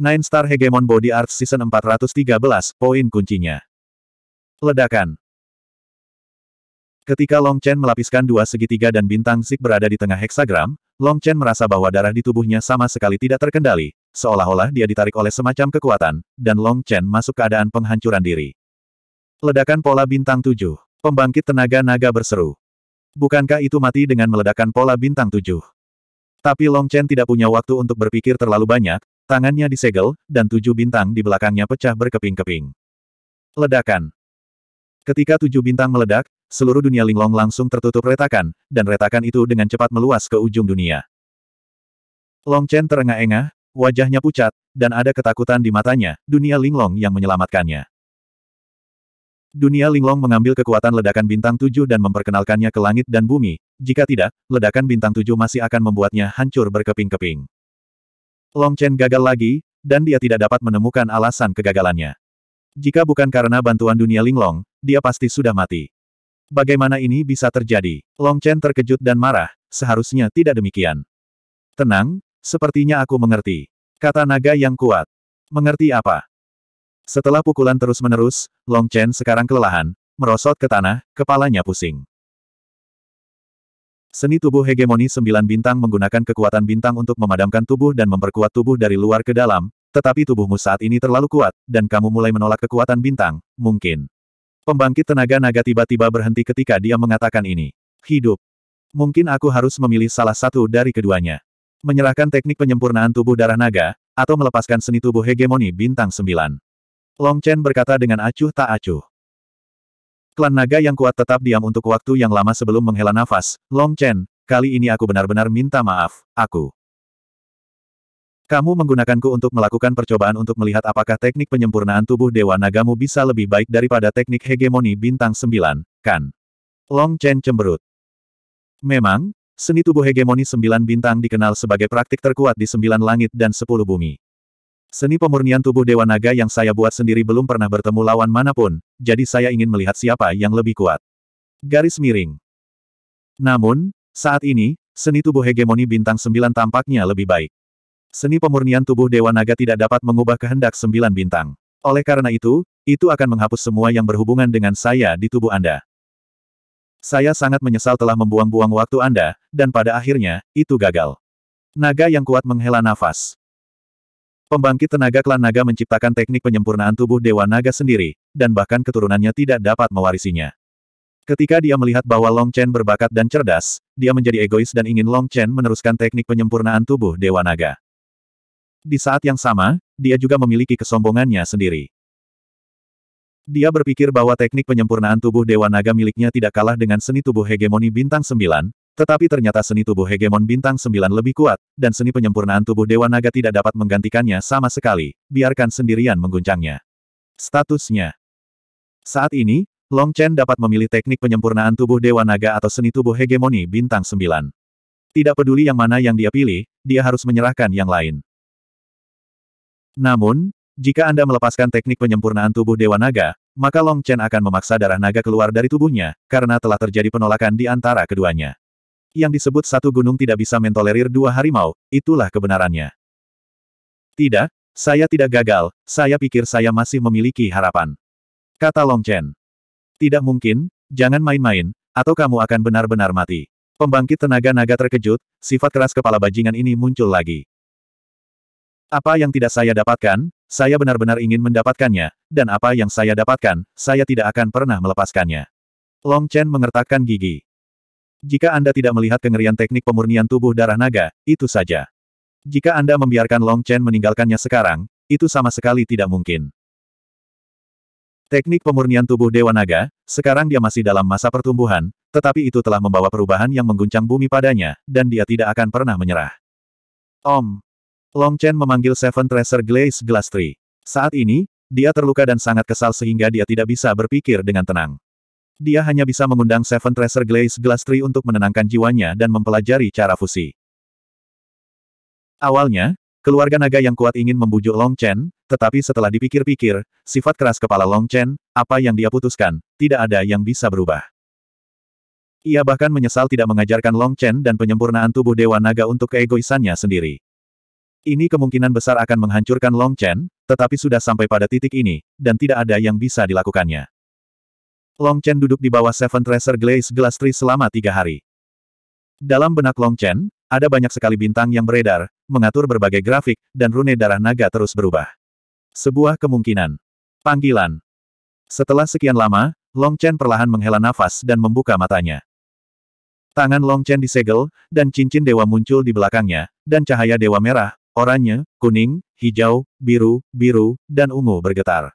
Nine Star Hegemon Body Arts Season 413, poin kuncinya. Ledakan. Ketika Long Chen melapiskan dua segitiga dan bintang Zik berada di tengah heksagram, Long Chen merasa bahwa darah di tubuhnya sama sekali tidak terkendali, seolah-olah dia ditarik oleh semacam kekuatan, dan Long Chen masuk keadaan penghancuran diri. Ledakan pola bintang tujuh. Pembangkit tenaga naga berseru. Bukankah itu mati dengan meledakan pola bintang tujuh? Tapi Long Chen tidak punya waktu untuk berpikir terlalu banyak, Tangannya disegel, dan tujuh bintang di belakangnya pecah berkeping-keping. Ledakan. Ketika tujuh bintang meledak, seluruh dunia linglong langsung tertutup retakan, dan retakan itu dengan cepat meluas ke ujung dunia. Long Chen terengah-engah, wajahnya pucat, dan ada ketakutan di matanya, dunia linglong yang menyelamatkannya. Dunia linglong mengambil kekuatan ledakan bintang tujuh dan memperkenalkannya ke langit dan bumi, jika tidak, ledakan bintang tujuh masih akan membuatnya hancur berkeping-keping. Long Chen gagal lagi, dan dia tidak dapat menemukan alasan kegagalannya. Jika bukan karena bantuan dunia Linglong, dia pasti sudah mati. Bagaimana ini bisa terjadi? Long Chen terkejut dan marah, seharusnya tidak demikian. Tenang, sepertinya aku mengerti. Kata naga yang kuat. Mengerti apa? Setelah pukulan terus-menerus, Long Chen sekarang kelelahan, merosot ke tanah, kepalanya pusing. Seni tubuh hegemoni sembilan bintang menggunakan kekuatan bintang untuk memadamkan tubuh dan memperkuat tubuh dari luar ke dalam, tetapi tubuhmu saat ini terlalu kuat, dan kamu mulai menolak kekuatan bintang, mungkin. Pembangkit tenaga naga tiba-tiba berhenti ketika dia mengatakan ini. Hidup. Mungkin aku harus memilih salah satu dari keduanya. Menyerahkan teknik penyempurnaan tubuh darah naga, atau melepaskan seni tubuh hegemoni bintang sembilan. Long Chen berkata dengan acuh tak acuh. Klan naga yang kuat tetap diam untuk waktu yang lama sebelum menghela nafas. Long Chen, kali ini aku benar-benar minta maaf, aku. Kamu menggunakanku untuk melakukan percobaan untuk melihat apakah teknik penyempurnaan tubuh Dewa Nagamu bisa lebih baik daripada teknik hegemoni bintang 9, kan? Long Chen cemberut. Memang, seni tubuh hegemoni sembilan bintang dikenal sebagai praktik terkuat di sembilan langit dan sepuluh bumi. Seni pemurnian tubuh Dewa Naga yang saya buat sendiri belum pernah bertemu lawan manapun, jadi saya ingin melihat siapa yang lebih kuat. Garis miring. Namun, saat ini, seni tubuh hegemoni bintang sembilan tampaknya lebih baik. Seni pemurnian tubuh Dewa Naga tidak dapat mengubah kehendak sembilan bintang. Oleh karena itu, itu akan menghapus semua yang berhubungan dengan saya di tubuh Anda. Saya sangat menyesal telah membuang-buang waktu Anda, dan pada akhirnya, itu gagal. Naga yang kuat menghela nafas. Pembangkit tenaga klan naga menciptakan teknik penyempurnaan tubuh Dewa Naga sendiri, dan bahkan keturunannya tidak dapat mewarisinya. Ketika dia melihat bahwa Long Chen berbakat dan cerdas, dia menjadi egois dan ingin Long Chen meneruskan teknik penyempurnaan tubuh Dewa Naga. Di saat yang sama, dia juga memiliki kesombongannya sendiri. Dia berpikir bahwa teknik penyempurnaan tubuh Dewa Naga miliknya tidak kalah dengan seni tubuh hegemoni bintang Sembilan, tetapi ternyata seni tubuh hegemon bintang Sembilan lebih kuat, dan seni penyempurnaan tubuh Dewa Naga tidak dapat menggantikannya sama sekali, biarkan sendirian mengguncangnya. Statusnya saat ini, Long Chen dapat memilih teknik penyempurnaan tubuh Dewa Naga atau seni tubuh hegemoni bintang 9. Tidak peduli yang mana yang dia pilih, dia harus menyerahkan yang lain. Namun, jika Anda melepaskan teknik penyempurnaan tubuh Dewa Naga, maka Long Chen akan memaksa darah naga keluar dari tubuhnya, karena telah terjadi penolakan di antara keduanya. Yang disebut satu gunung tidak bisa mentolerir dua harimau, itulah kebenarannya. Tidak, saya tidak gagal, saya pikir saya masih memiliki harapan. Kata Long Chen. Tidak mungkin, jangan main-main, atau kamu akan benar-benar mati. Pembangkit tenaga naga terkejut, sifat keras kepala bajingan ini muncul lagi. Apa yang tidak saya dapatkan, saya benar-benar ingin mendapatkannya, dan apa yang saya dapatkan, saya tidak akan pernah melepaskannya. Long Chen mengertakkan gigi. Jika Anda tidak melihat kengerian teknik pemurnian tubuh darah naga, itu saja. Jika Anda membiarkan Long Chen meninggalkannya sekarang, itu sama sekali tidak mungkin. Teknik pemurnian tubuh Dewa Naga, sekarang dia masih dalam masa pertumbuhan, tetapi itu telah membawa perubahan yang mengguncang bumi padanya, dan dia tidak akan pernah menyerah. Om. Long Chen memanggil Seven Treasure Glaze Glass Tree. Saat ini, dia terluka dan sangat kesal sehingga dia tidak bisa berpikir dengan tenang. Dia hanya bisa mengundang Seven Treasure Glaze Glass Tree untuk menenangkan jiwanya dan mempelajari cara fusi. Awalnya, Keluarga naga yang kuat ingin membujuk Long Chen, tetapi setelah dipikir-pikir, sifat keras kepala Long Chen, apa yang dia putuskan, tidak ada yang bisa berubah. Ia bahkan menyesal tidak mengajarkan Long Chen dan penyempurnaan tubuh Dewa Naga untuk keegoisannya sendiri. Ini kemungkinan besar akan menghancurkan Long Chen, tetapi sudah sampai pada titik ini, dan tidak ada yang bisa dilakukannya. Long Chen duduk di bawah Seven Treasure Glaze Glass Tree selama tiga hari. Dalam benak Long Chen, ada banyak sekali bintang yang beredar, mengatur berbagai grafik, dan rune darah naga terus berubah. Sebuah kemungkinan. Panggilan. Setelah sekian lama, Long Chen perlahan menghela nafas dan membuka matanya. Tangan Long Chen disegel, dan cincin dewa muncul di belakangnya, dan cahaya dewa merah, oranye, kuning, hijau, biru, biru, dan ungu bergetar.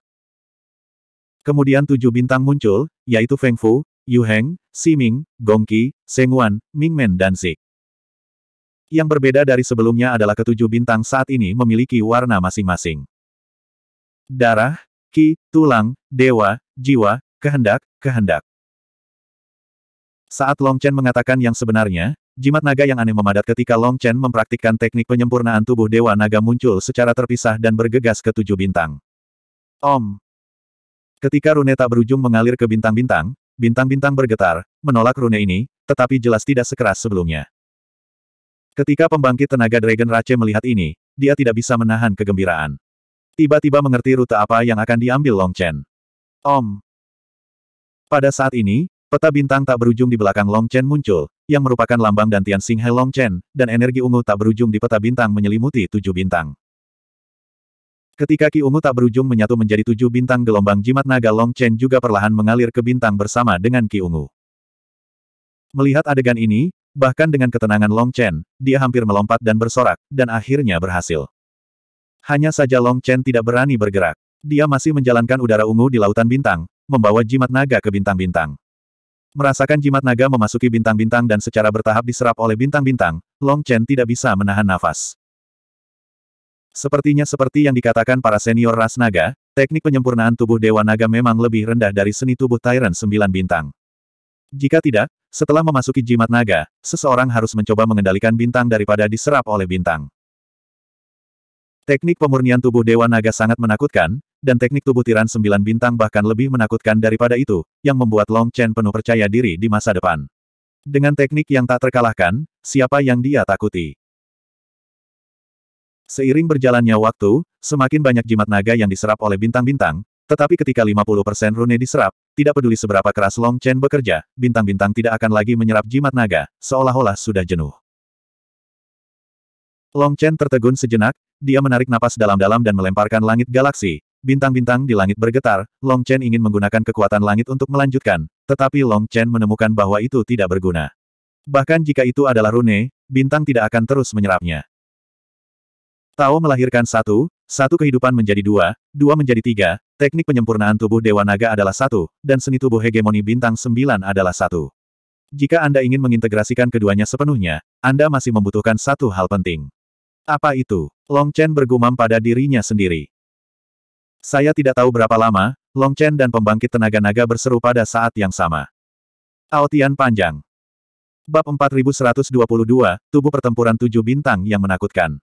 Kemudian tujuh bintang muncul, yaitu Feng Fu, Yu Heng, Siming, Ming, Qi, Seng Wan, Ming Men dan Zik. Yang berbeda dari sebelumnya adalah ketujuh bintang saat ini memiliki warna masing-masing. Darah, ki, tulang, dewa, jiwa, kehendak, kehendak. Saat Long Chen mengatakan yang sebenarnya, jimat naga yang aneh memadat ketika Long Chen mempraktikkan teknik penyempurnaan tubuh dewa naga muncul secara terpisah dan bergegas ke tujuh bintang. Om. Ketika rune tak berujung mengalir ke bintang-bintang, bintang-bintang bergetar, menolak rune ini, tetapi jelas tidak sekeras sebelumnya. Ketika pembangkit tenaga Dragon Rache melihat ini, dia tidak bisa menahan kegembiraan. Tiba-tiba mengerti rute apa yang akan diambil Long Chen. Om. Pada saat ini, peta bintang tak berujung di belakang Long Chen muncul, yang merupakan lambang dan Tian Xing Long Chen, dan energi ungu tak berujung di peta bintang menyelimuti tujuh bintang. Ketika Ki Ungu tak berujung menyatu menjadi tujuh bintang gelombang jimat naga Long Chen juga perlahan mengalir ke bintang bersama dengan Ki Ungu. Melihat adegan ini, Bahkan dengan ketenangan Long Chen, dia hampir melompat dan bersorak, dan akhirnya berhasil. Hanya saja Long Chen tidak berani bergerak. Dia masih menjalankan udara ungu di lautan bintang, membawa jimat naga ke bintang-bintang. Merasakan jimat naga memasuki bintang-bintang dan secara bertahap diserap oleh bintang-bintang, Long Chen tidak bisa menahan nafas. Sepertinya seperti yang dikatakan para senior ras naga, teknik penyempurnaan tubuh Dewa Naga memang lebih rendah dari seni tubuh Tyrant 9 bintang. Jika tidak, setelah memasuki jimat naga, seseorang harus mencoba mengendalikan bintang daripada diserap oleh bintang. Teknik pemurnian tubuh Dewa Naga sangat menakutkan, dan teknik tubuh Tiran Sembilan Bintang bahkan lebih menakutkan daripada itu, yang membuat Long Chen penuh percaya diri di masa depan. Dengan teknik yang tak terkalahkan, siapa yang dia takuti? Seiring berjalannya waktu, semakin banyak jimat naga yang diserap oleh bintang-bintang, tetapi ketika 50% rune diserap, tidak peduli seberapa keras Long Chen bekerja, bintang-bintang tidak akan lagi menyerap jimat naga, seolah-olah sudah jenuh. Long Chen tertegun sejenak, dia menarik napas dalam-dalam dan melemparkan langit galaksi. Bintang-bintang di langit bergetar, Long Chen ingin menggunakan kekuatan langit untuk melanjutkan, tetapi Long Chen menemukan bahwa itu tidak berguna. Bahkan jika itu adalah rune, bintang tidak akan terus menyerapnya. Tao melahirkan satu, satu kehidupan menjadi dua, dua menjadi tiga, teknik penyempurnaan tubuh Dewa Naga adalah satu, dan seni tubuh hegemoni bintang sembilan adalah satu. Jika Anda ingin mengintegrasikan keduanya sepenuhnya, Anda masih membutuhkan satu hal penting. Apa itu? Long Chen bergumam pada dirinya sendiri. Saya tidak tahu berapa lama, Long Chen dan pembangkit tenaga naga berseru pada saat yang sama. Aotian panjang. Bab 4122, tubuh pertempuran tujuh bintang yang menakutkan.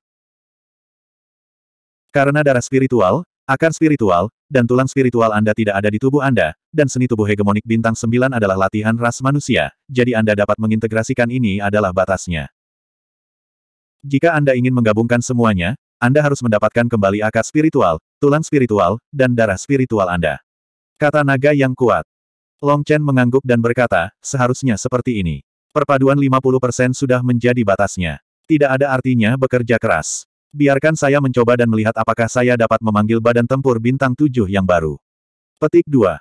Karena darah spiritual, akar spiritual, dan tulang spiritual Anda tidak ada di tubuh Anda, dan seni tubuh hegemonik bintang 9 adalah latihan ras manusia, jadi Anda dapat mengintegrasikan ini adalah batasnya. Jika Anda ingin menggabungkan semuanya, Anda harus mendapatkan kembali akar spiritual, tulang spiritual, dan darah spiritual Anda. Kata naga yang kuat. Long Chen mengangguk dan berkata, seharusnya seperti ini. Perpaduan 50% sudah menjadi batasnya. Tidak ada artinya bekerja keras. Biarkan saya mencoba dan melihat apakah saya dapat memanggil badan tempur bintang tujuh yang baru. Petik 2.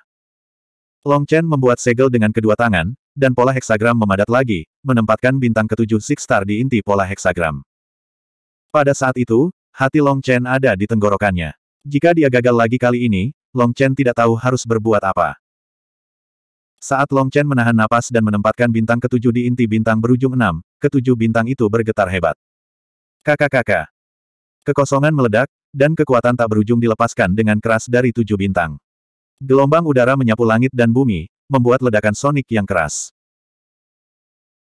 Long Chen membuat segel dengan kedua tangan, dan pola heksagram memadat lagi, menempatkan bintang ketujuh Six Star di inti pola heksagram. Pada saat itu, hati Long Chen ada di tenggorokannya. Jika dia gagal lagi kali ini, Long Chen tidak tahu harus berbuat apa. Saat Long Chen menahan napas dan menempatkan bintang ketujuh di inti bintang berujung enam, ketujuh bintang itu bergetar hebat. Kakak-kakak, Kekosongan meledak, dan kekuatan tak berujung dilepaskan dengan keras dari tujuh bintang. Gelombang udara menyapu langit dan bumi, membuat ledakan sonik yang keras.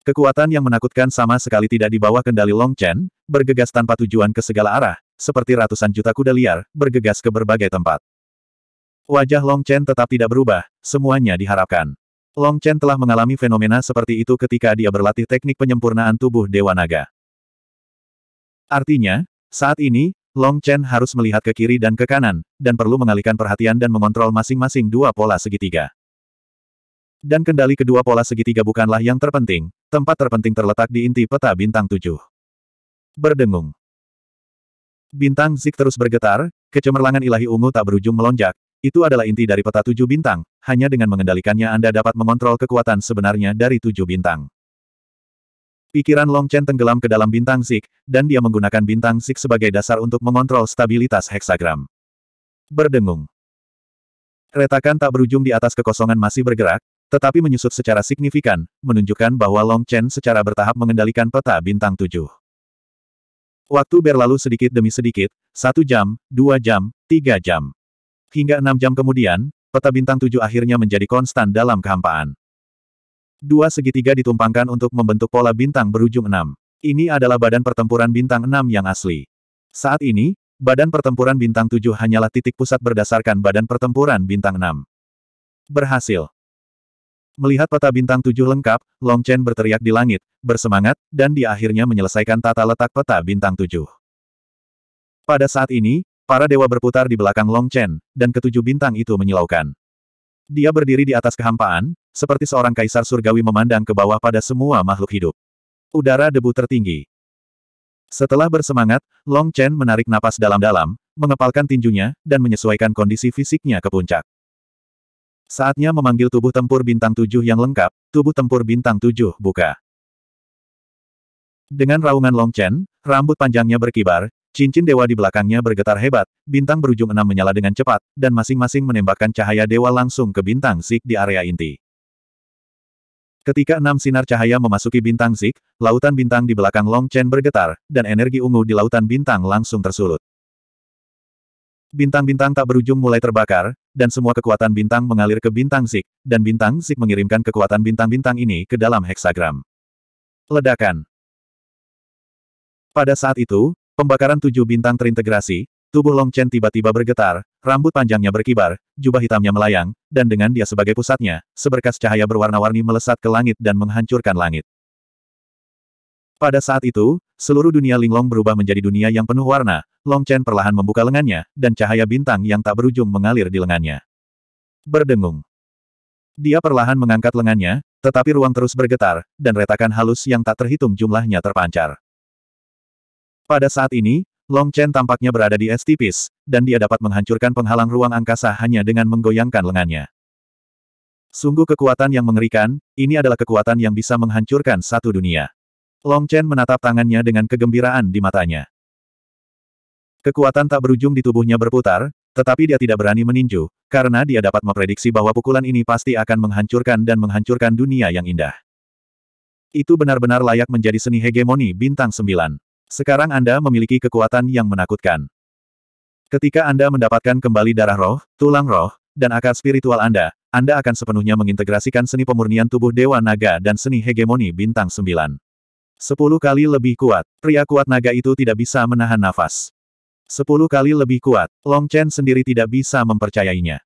Kekuatan yang menakutkan sama sekali tidak di bawah kendali Long Chen, bergegas tanpa tujuan ke segala arah, seperti ratusan juta kuda liar, bergegas ke berbagai tempat. Wajah Long Chen tetap tidak berubah, semuanya diharapkan. Long Chen telah mengalami fenomena seperti itu ketika dia berlatih teknik penyempurnaan tubuh Dewa Naga. Artinya, saat ini, Long Chen harus melihat ke kiri dan ke kanan, dan perlu mengalihkan perhatian dan mengontrol masing-masing dua pola segitiga. Dan kendali kedua pola segitiga bukanlah yang terpenting, tempat terpenting terletak di inti peta bintang tujuh. Berdengung. Bintang Zik terus bergetar, kecemerlangan ilahi ungu tak berujung melonjak, itu adalah inti dari peta tujuh bintang, hanya dengan mengendalikannya Anda dapat mengontrol kekuatan sebenarnya dari tujuh bintang. Pikiran Long Chen tenggelam ke dalam bintang Zik, dan dia menggunakan bintang Zik sebagai dasar untuk mengontrol stabilitas heksagram. Berdengung. Retakan tak berujung di atas kekosongan masih bergerak, tetapi menyusut secara signifikan, menunjukkan bahwa Long Chen secara bertahap mengendalikan peta bintang tujuh. Waktu berlalu sedikit demi sedikit, satu jam, dua jam, tiga jam. Hingga enam jam kemudian, peta bintang tujuh akhirnya menjadi konstan dalam kehampaan. Dua segitiga ditumpangkan untuk membentuk pola bintang berujung enam. Ini adalah badan pertempuran bintang enam yang asli. Saat ini, badan pertempuran bintang tujuh hanyalah titik pusat berdasarkan badan pertempuran bintang enam. Berhasil. Melihat peta bintang tujuh lengkap, Long Chen berteriak di langit, bersemangat, dan di akhirnya menyelesaikan tata letak peta bintang tujuh. Pada saat ini, para dewa berputar di belakang Long Chen, dan ketujuh bintang itu menyilaukan. Dia berdiri di atas kehampaan, seperti seorang kaisar surgawi memandang ke bawah pada semua makhluk hidup. Udara debu tertinggi. Setelah bersemangat, Long Chen menarik napas dalam-dalam, mengepalkan tinjunya, dan menyesuaikan kondisi fisiknya ke puncak. Saatnya memanggil tubuh tempur bintang tujuh yang lengkap, tubuh tempur bintang tujuh buka. Dengan raungan Long Chen, rambut panjangnya berkibar, cincin dewa di belakangnya bergetar hebat, bintang berujung enam menyala dengan cepat, dan masing-masing menembakkan cahaya dewa langsung ke bintang sik di area inti. Ketika enam sinar cahaya memasuki bintang Zik, lautan bintang di belakang Long Chen bergetar, dan energi ungu di lautan bintang langsung tersulut. Bintang-bintang tak berujung mulai terbakar, dan semua kekuatan bintang mengalir ke bintang Zik, dan bintang Zik mengirimkan kekuatan bintang-bintang ini ke dalam heksagram. Ledakan Pada saat itu, pembakaran tujuh bintang terintegrasi, tubuh Long Chen tiba-tiba bergetar, Rambut panjangnya berkibar, jubah hitamnya melayang, dan dengan dia sebagai pusatnya, seberkas cahaya berwarna-warni melesat ke langit dan menghancurkan langit. Pada saat itu, seluruh dunia linglong berubah menjadi dunia yang penuh warna, Long Chen perlahan membuka lengannya, dan cahaya bintang yang tak berujung mengalir di lengannya. Berdengung. Dia perlahan mengangkat lengannya, tetapi ruang terus bergetar, dan retakan halus yang tak terhitung jumlahnya terpancar. Pada saat ini, Long Chen tampaknya berada di es tipis, dan dia dapat menghancurkan penghalang ruang angkasa hanya dengan menggoyangkan lengannya. Sungguh kekuatan yang mengerikan, ini adalah kekuatan yang bisa menghancurkan satu dunia. Long Chen menatap tangannya dengan kegembiraan di matanya. Kekuatan tak berujung di tubuhnya berputar, tetapi dia tidak berani meninju, karena dia dapat memprediksi bahwa pukulan ini pasti akan menghancurkan dan menghancurkan dunia yang indah. Itu benar-benar layak menjadi seni hegemoni bintang sembilan. Sekarang Anda memiliki kekuatan yang menakutkan. Ketika Anda mendapatkan kembali darah roh, tulang roh, dan akar spiritual Anda, Anda akan sepenuhnya mengintegrasikan seni pemurnian tubuh Dewa Naga dan seni hegemoni bintang sembilan. Sepuluh kali lebih kuat, pria kuat naga itu tidak bisa menahan nafas. Sepuluh kali lebih kuat, Long Chen sendiri tidak bisa mempercayainya.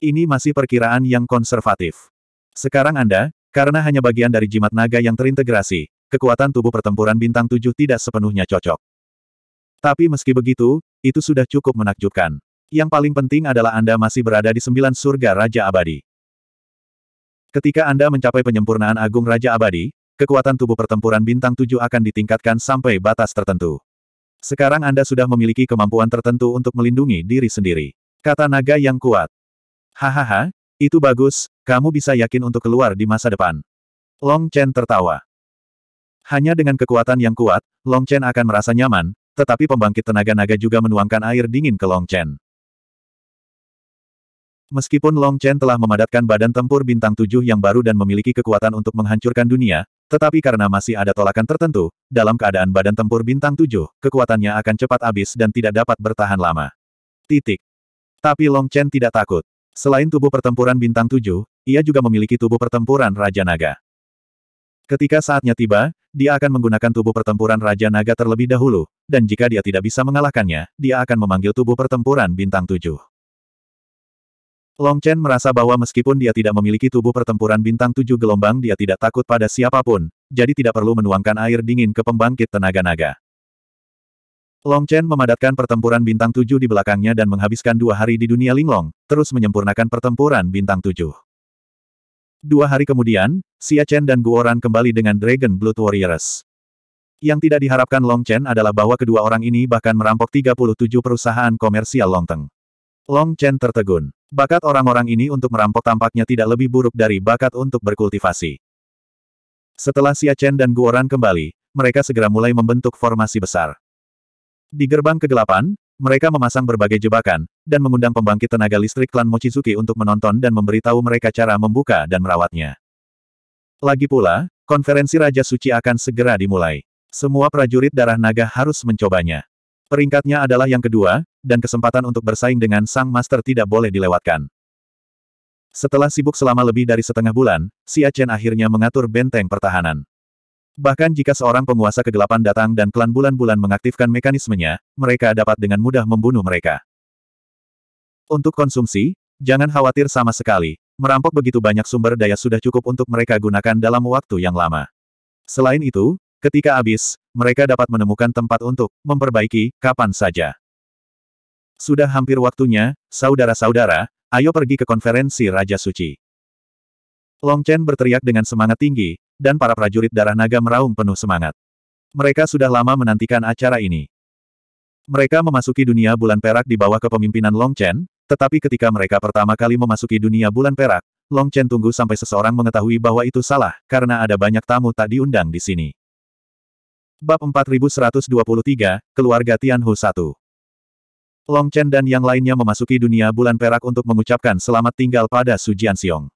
Ini masih perkiraan yang konservatif. Sekarang Anda, karena hanya bagian dari jimat naga yang terintegrasi, kekuatan tubuh pertempuran bintang tujuh tidak sepenuhnya cocok. Tapi meski begitu, itu sudah cukup menakjubkan. Yang paling penting adalah Anda masih berada di sembilan surga Raja Abadi. Ketika Anda mencapai penyempurnaan agung Raja Abadi, kekuatan tubuh pertempuran bintang tujuh akan ditingkatkan sampai batas tertentu. Sekarang Anda sudah memiliki kemampuan tertentu untuk melindungi diri sendiri. Kata naga yang kuat. Hahaha, itu bagus, kamu bisa yakin untuk keluar di masa depan. Long Chen tertawa. Hanya dengan kekuatan yang kuat, Long Chen akan merasa nyaman, tetapi pembangkit tenaga naga juga menuangkan air dingin ke Long Chen. Meskipun Long Chen telah memadatkan badan tempur bintang tujuh yang baru dan memiliki kekuatan untuk menghancurkan dunia, tetapi karena masih ada tolakan tertentu, dalam keadaan badan tempur bintang tujuh, kekuatannya akan cepat habis dan tidak dapat bertahan lama. Titik. Tapi Long Chen tidak takut. Selain tubuh pertempuran bintang tujuh, ia juga memiliki tubuh pertempuran Raja Naga. Ketika saatnya tiba, dia akan menggunakan tubuh pertempuran Raja Naga terlebih dahulu, dan jika dia tidak bisa mengalahkannya, dia akan memanggil tubuh pertempuran bintang tujuh. Long Chen merasa bahwa meskipun dia tidak memiliki tubuh pertempuran bintang tujuh gelombang dia tidak takut pada siapapun, jadi tidak perlu menuangkan air dingin ke pembangkit tenaga naga. Long Chen memadatkan pertempuran bintang tujuh di belakangnya dan menghabiskan dua hari di dunia linglong, terus menyempurnakan pertempuran bintang tujuh. Dua hari kemudian, Xia Chen dan Guoran kembali dengan Dragon Blood Warriors. Yang tidak diharapkan Long Chen adalah bahwa kedua orang ini bahkan merampok 37 perusahaan komersial Long Teng. Long Chen tertegun. Bakat orang-orang ini untuk merampok tampaknya tidak lebih buruk dari bakat untuk berkultivasi. Setelah Xia Chen dan Guoran kembali, mereka segera mulai membentuk formasi besar. Di gerbang kegelapan, mereka memasang berbagai jebakan, dan mengundang pembangkit tenaga listrik klan Mochizuki untuk menonton dan memberitahu mereka cara membuka dan merawatnya. Lagi pula, konferensi Raja Suci akan segera dimulai. Semua prajurit darah naga harus mencobanya. Peringkatnya adalah yang kedua, dan kesempatan untuk bersaing dengan Sang Master tidak boleh dilewatkan. Setelah sibuk selama lebih dari setengah bulan, Si Achen akhirnya mengatur benteng pertahanan. Bahkan jika seorang penguasa kegelapan datang dan klan bulan-bulan mengaktifkan mekanismenya, mereka dapat dengan mudah membunuh mereka. Untuk konsumsi, jangan khawatir sama sekali. Merampok begitu banyak sumber daya sudah cukup untuk mereka gunakan dalam waktu yang lama. Selain itu, ketika habis, mereka dapat menemukan tempat untuk memperbaiki kapan saja. Sudah hampir waktunya, saudara-saudara, ayo pergi ke konferensi Raja Suci. Long Chen berteriak dengan semangat tinggi, dan para prajurit darah naga meraung penuh semangat. Mereka sudah lama menantikan acara ini. Mereka memasuki dunia bulan perak di bawah kepemimpinan Long Chen, tetapi ketika mereka pertama kali memasuki dunia bulan perak, Long Chen tunggu sampai seseorang mengetahui bahwa itu salah, karena ada banyak tamu tak diundang di sini. Bab 4123, Keluarga Tianhu 1 Long Chen dan yang lainnya memasuki dunia bulan perak untuk mengucapkan selamat tinggal pada Su Jianxiong.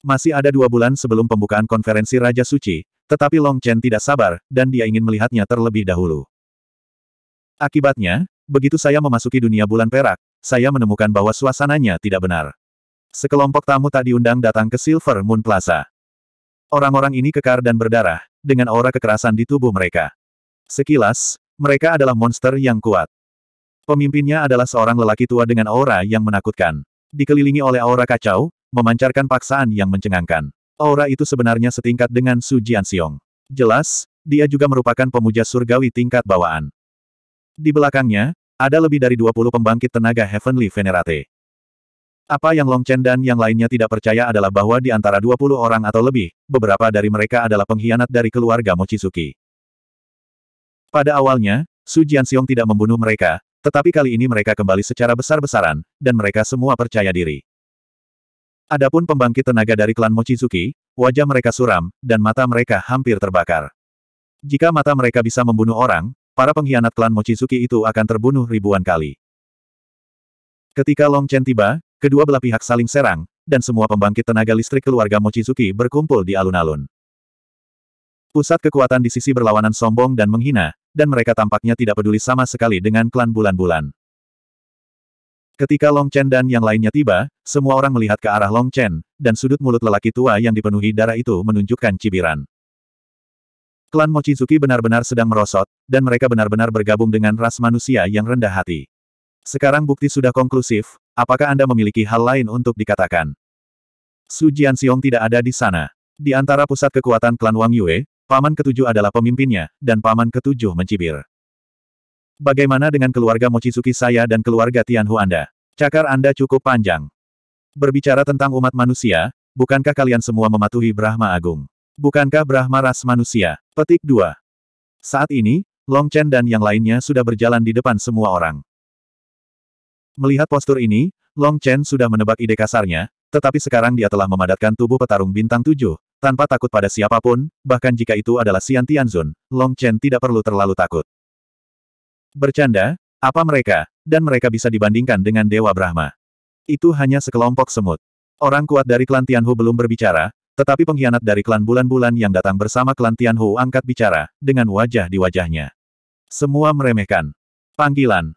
Masih ada dua bulan sebelum pembukaan konferensi Raja Suci, tetapi Long Chen tidak sabar, dan dia ingin melihatnya terlebih dahulu. Akibatnya, begitu saya memasuki dunia bulan perak, saya menemukan bahwa suasananya tidak benar. Sekelompok tamu tak diundang datang ke Silver Moon Plaza. Orang-orang ini kekar dan berdarah, dengan aura kekerasan di tubuh mereka. Sekilas, mereka adalah monster yang kuat. Pemimpinnya adalah seorang lelaki tua dengan aura yang menakutkan. Dikelilingi oleh aura kacau, memancarkan paksaan yang mencengangkan. Aura itu sebenarnya setingkat dengan Su Jianxiong. Jelas, dia juga merupakan pemuja surgawi tingkat bawaan. Di belakangnya, ada lebih dari 20 pembangkit tenaga Heavenly Venerate. Apa yang Long Chen dan yang lainnya tidak percaya adalah bahwa di antara 20 orang atau lebih, beberapa dari mereka adalah pengkhianat dari keluarga Mochizuki. Pada awalnya, Su Jianxiong tidak membunuh mereka, tetapi kali ini mereka kembali secara besar-besaran, dan mereka semua percaya diri. Adapun pembangkit tenaga dari klan Mochizuki, wajah mereka suram, dan mata mereka hampir terbakar. Jika mata mereka bisa membunuh orang, para pengkhianat klan Mochizuki itu akan terbunuh ribuan kali. Ketika Long Chen tiba, kedua belah pihak saling serang, dan semua pembangkit tenaga listrik keluarga Mochizuki berkumpul di alun-alun. Pusat kekuatan di sisi berlawanan sombong dan menghina, dan mereka tampaknya tidak peduli sama sekali dengan klan bulan-bulan. Ketika Long Chen dan yang lainnya tiba, semua orang melihat ke arah Long Chen, dan sudut mulut lelaki tua yang dipenuhi darah itu menunjukkan cibiran. Klan Mochizuki benar-benar sedang merosot, dan mereka benar-benar bergabung dengan ras manusia yang rendah hati. Sekarang bukti sudah konklusif, apakah Anda memiliki hal lain untuk dikatakan? Su Jianxiong tidak ada di sana. Di antara pusat kekuatan klan Wang Yue, paman ketujuh adalah pemimpinnya, dan paman ketujuh mencibir. Bagaimana dengan keluarga Mochizuki saya dan keluarga Tianhu Anda? Cakar Anda cukup panjang. Berbicara tentang umat manusia, bukankah kalian semua mematuhi Brahma Agung? Bukankah Brahma ras manusia? Petik 2. Saat ini, Long Chen dan yang lainnya sudah berjalan di depan semua orang. Melihat postur ini, Long Chen sudah menebak ide kasarnya, tetapi sekarang dia telah memadatkan tubuh petarung bintang tujuh, tanpa takut pada siapapun, bahkan jika itu adalah Xian Tianzun, Long Chen tidak perlu terlalu takut. Bercanda, apa mereka, dan mereka bisa dibandingkan dengan Dewa Brahma. Itu hanya sekelompok semut. Orang kuat dari klan Tianhu belum berbicara, tetapi pengkhianat dari klan bulan-bulan yang datang bersama klan Tianhu angkat bicara, dengan wajah di wajahnya. Semua meremehkan. Panggilan.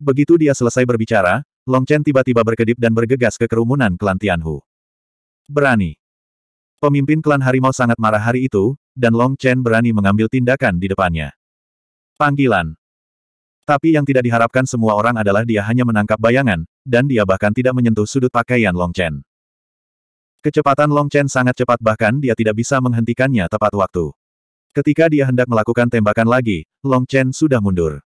Begitu dia selesai berbicara, Long Chen tiba-tiba berkedip dan bergegas ke kerumunan klan Tianhu. Berani. Pemimpin klan harimau sangat marah hari itu, dan Long Chen berani mengambil tindakan di depannya. Panggilan. Tapi yang tidak diharapkan semua orang adalah dia hanya menangkap bayangan, dan dia bahkan tidak menyentuh sudut pakaian Long Chen. Kecepatan Long Chen sangat cepat bahkan dia tidak bisa menghentikannya tepat waktu. Ketika dia hendak melakukan tembakan lagi, Long Chen sudah mundur.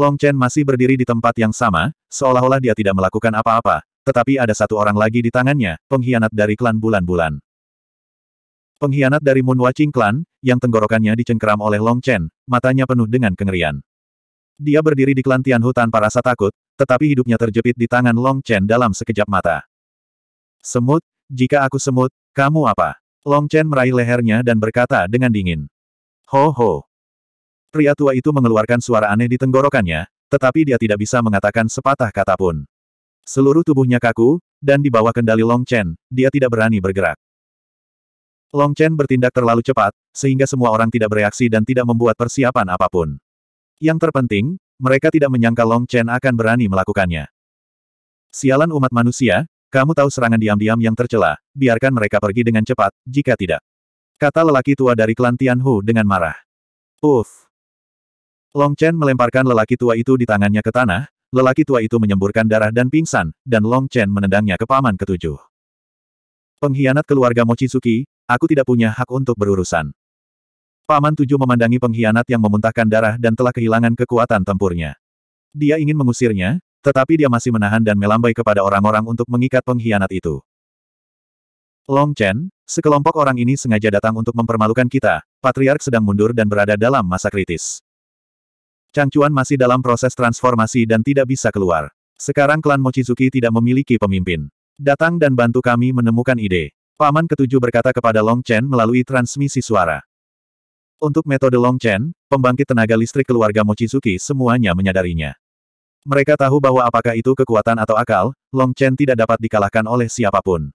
Long Chen masih berdiri di tempat yang sama, seolah-olah dia tidak melakukan apa-apa, tetapi ada satu orang lagi di tangannya, pengkhianat dari klan bulan-bulan. Pengkhianat dari Moon Watching Clan, yang tenggorokannya dicengkeram oleh Long Chen, matanya penuh dengan kengerian. Dia berdiri di kelantian hutan tanpa rasa takut, tetapi hidupnya terjepit di tangan Long Chen dalam sekejap mata. Semut, jika aku semut, kamu apa? Long Chen meraih lehernya dan berkata dengan dingin. Ho ho. Pria tua itu mengeluarkan suara aneh di tenggorokannya, tetapi dia tidak bisa mengatakan sepatah kata pun. Seluruh tubuhnya kaku, dan di bawah kendali Long Chen, dia tidak berani bergerak. Long Chen bertindak terlalu cepat, sehingga semua orang tidak bereaksi dan tidak membuat persiapan apapun. Yang terpenting, mereka tidak menyangka Long Chen akan berani melakukannya. Sialan umat manusia, kamu tahu serangan diam-diam yang tercela, biarkan mereka pergi dengan cepat, jika tidak. Kata lelaki tua dari klan Hu dengan marah. Uff. Long Chen melemparkan lelaki tua itu di tangannya ke tanah, lelaki tua itu menyemburkan darah dan pingsan, dan Long Chen menendangnya ke paman ketujuh. Pengkhianat keluarga Mochizuki, aku tidak punya hak untuk berurusan. Paman Tujuh memandangi pengkhianat yang memuntahkan darah dan telah kehilangan kekuatan tempurnya. Dia ingin mengusirnya, tetapi dia masih menahan dan melambai kepada orang-orang untuk mengikat pengkhianat itu. Long Chen, sekelompok orang ini sengaja datang untuk mempermalukan kita, Patriark sedang mundur dan berada dalam masa kritis. Changchuan masih dalam proses transformasi dan tidak bisa keluar. Sekarang klan Mochizuki tidak memiliki pemimpin. Datang dan bantu kami menemukan ide. Paman ketujuh berkata kepada Long Chen melalui transmisi suara. Untuk metode Long Chen, pembangkit tenaga listrik keluarga Mochizuki semuanya menyadarinya. Mereka tahu bahwa apakah itu kekuatan atau akal, Long Chen tidak dapat dikalahkan oleh siapapun.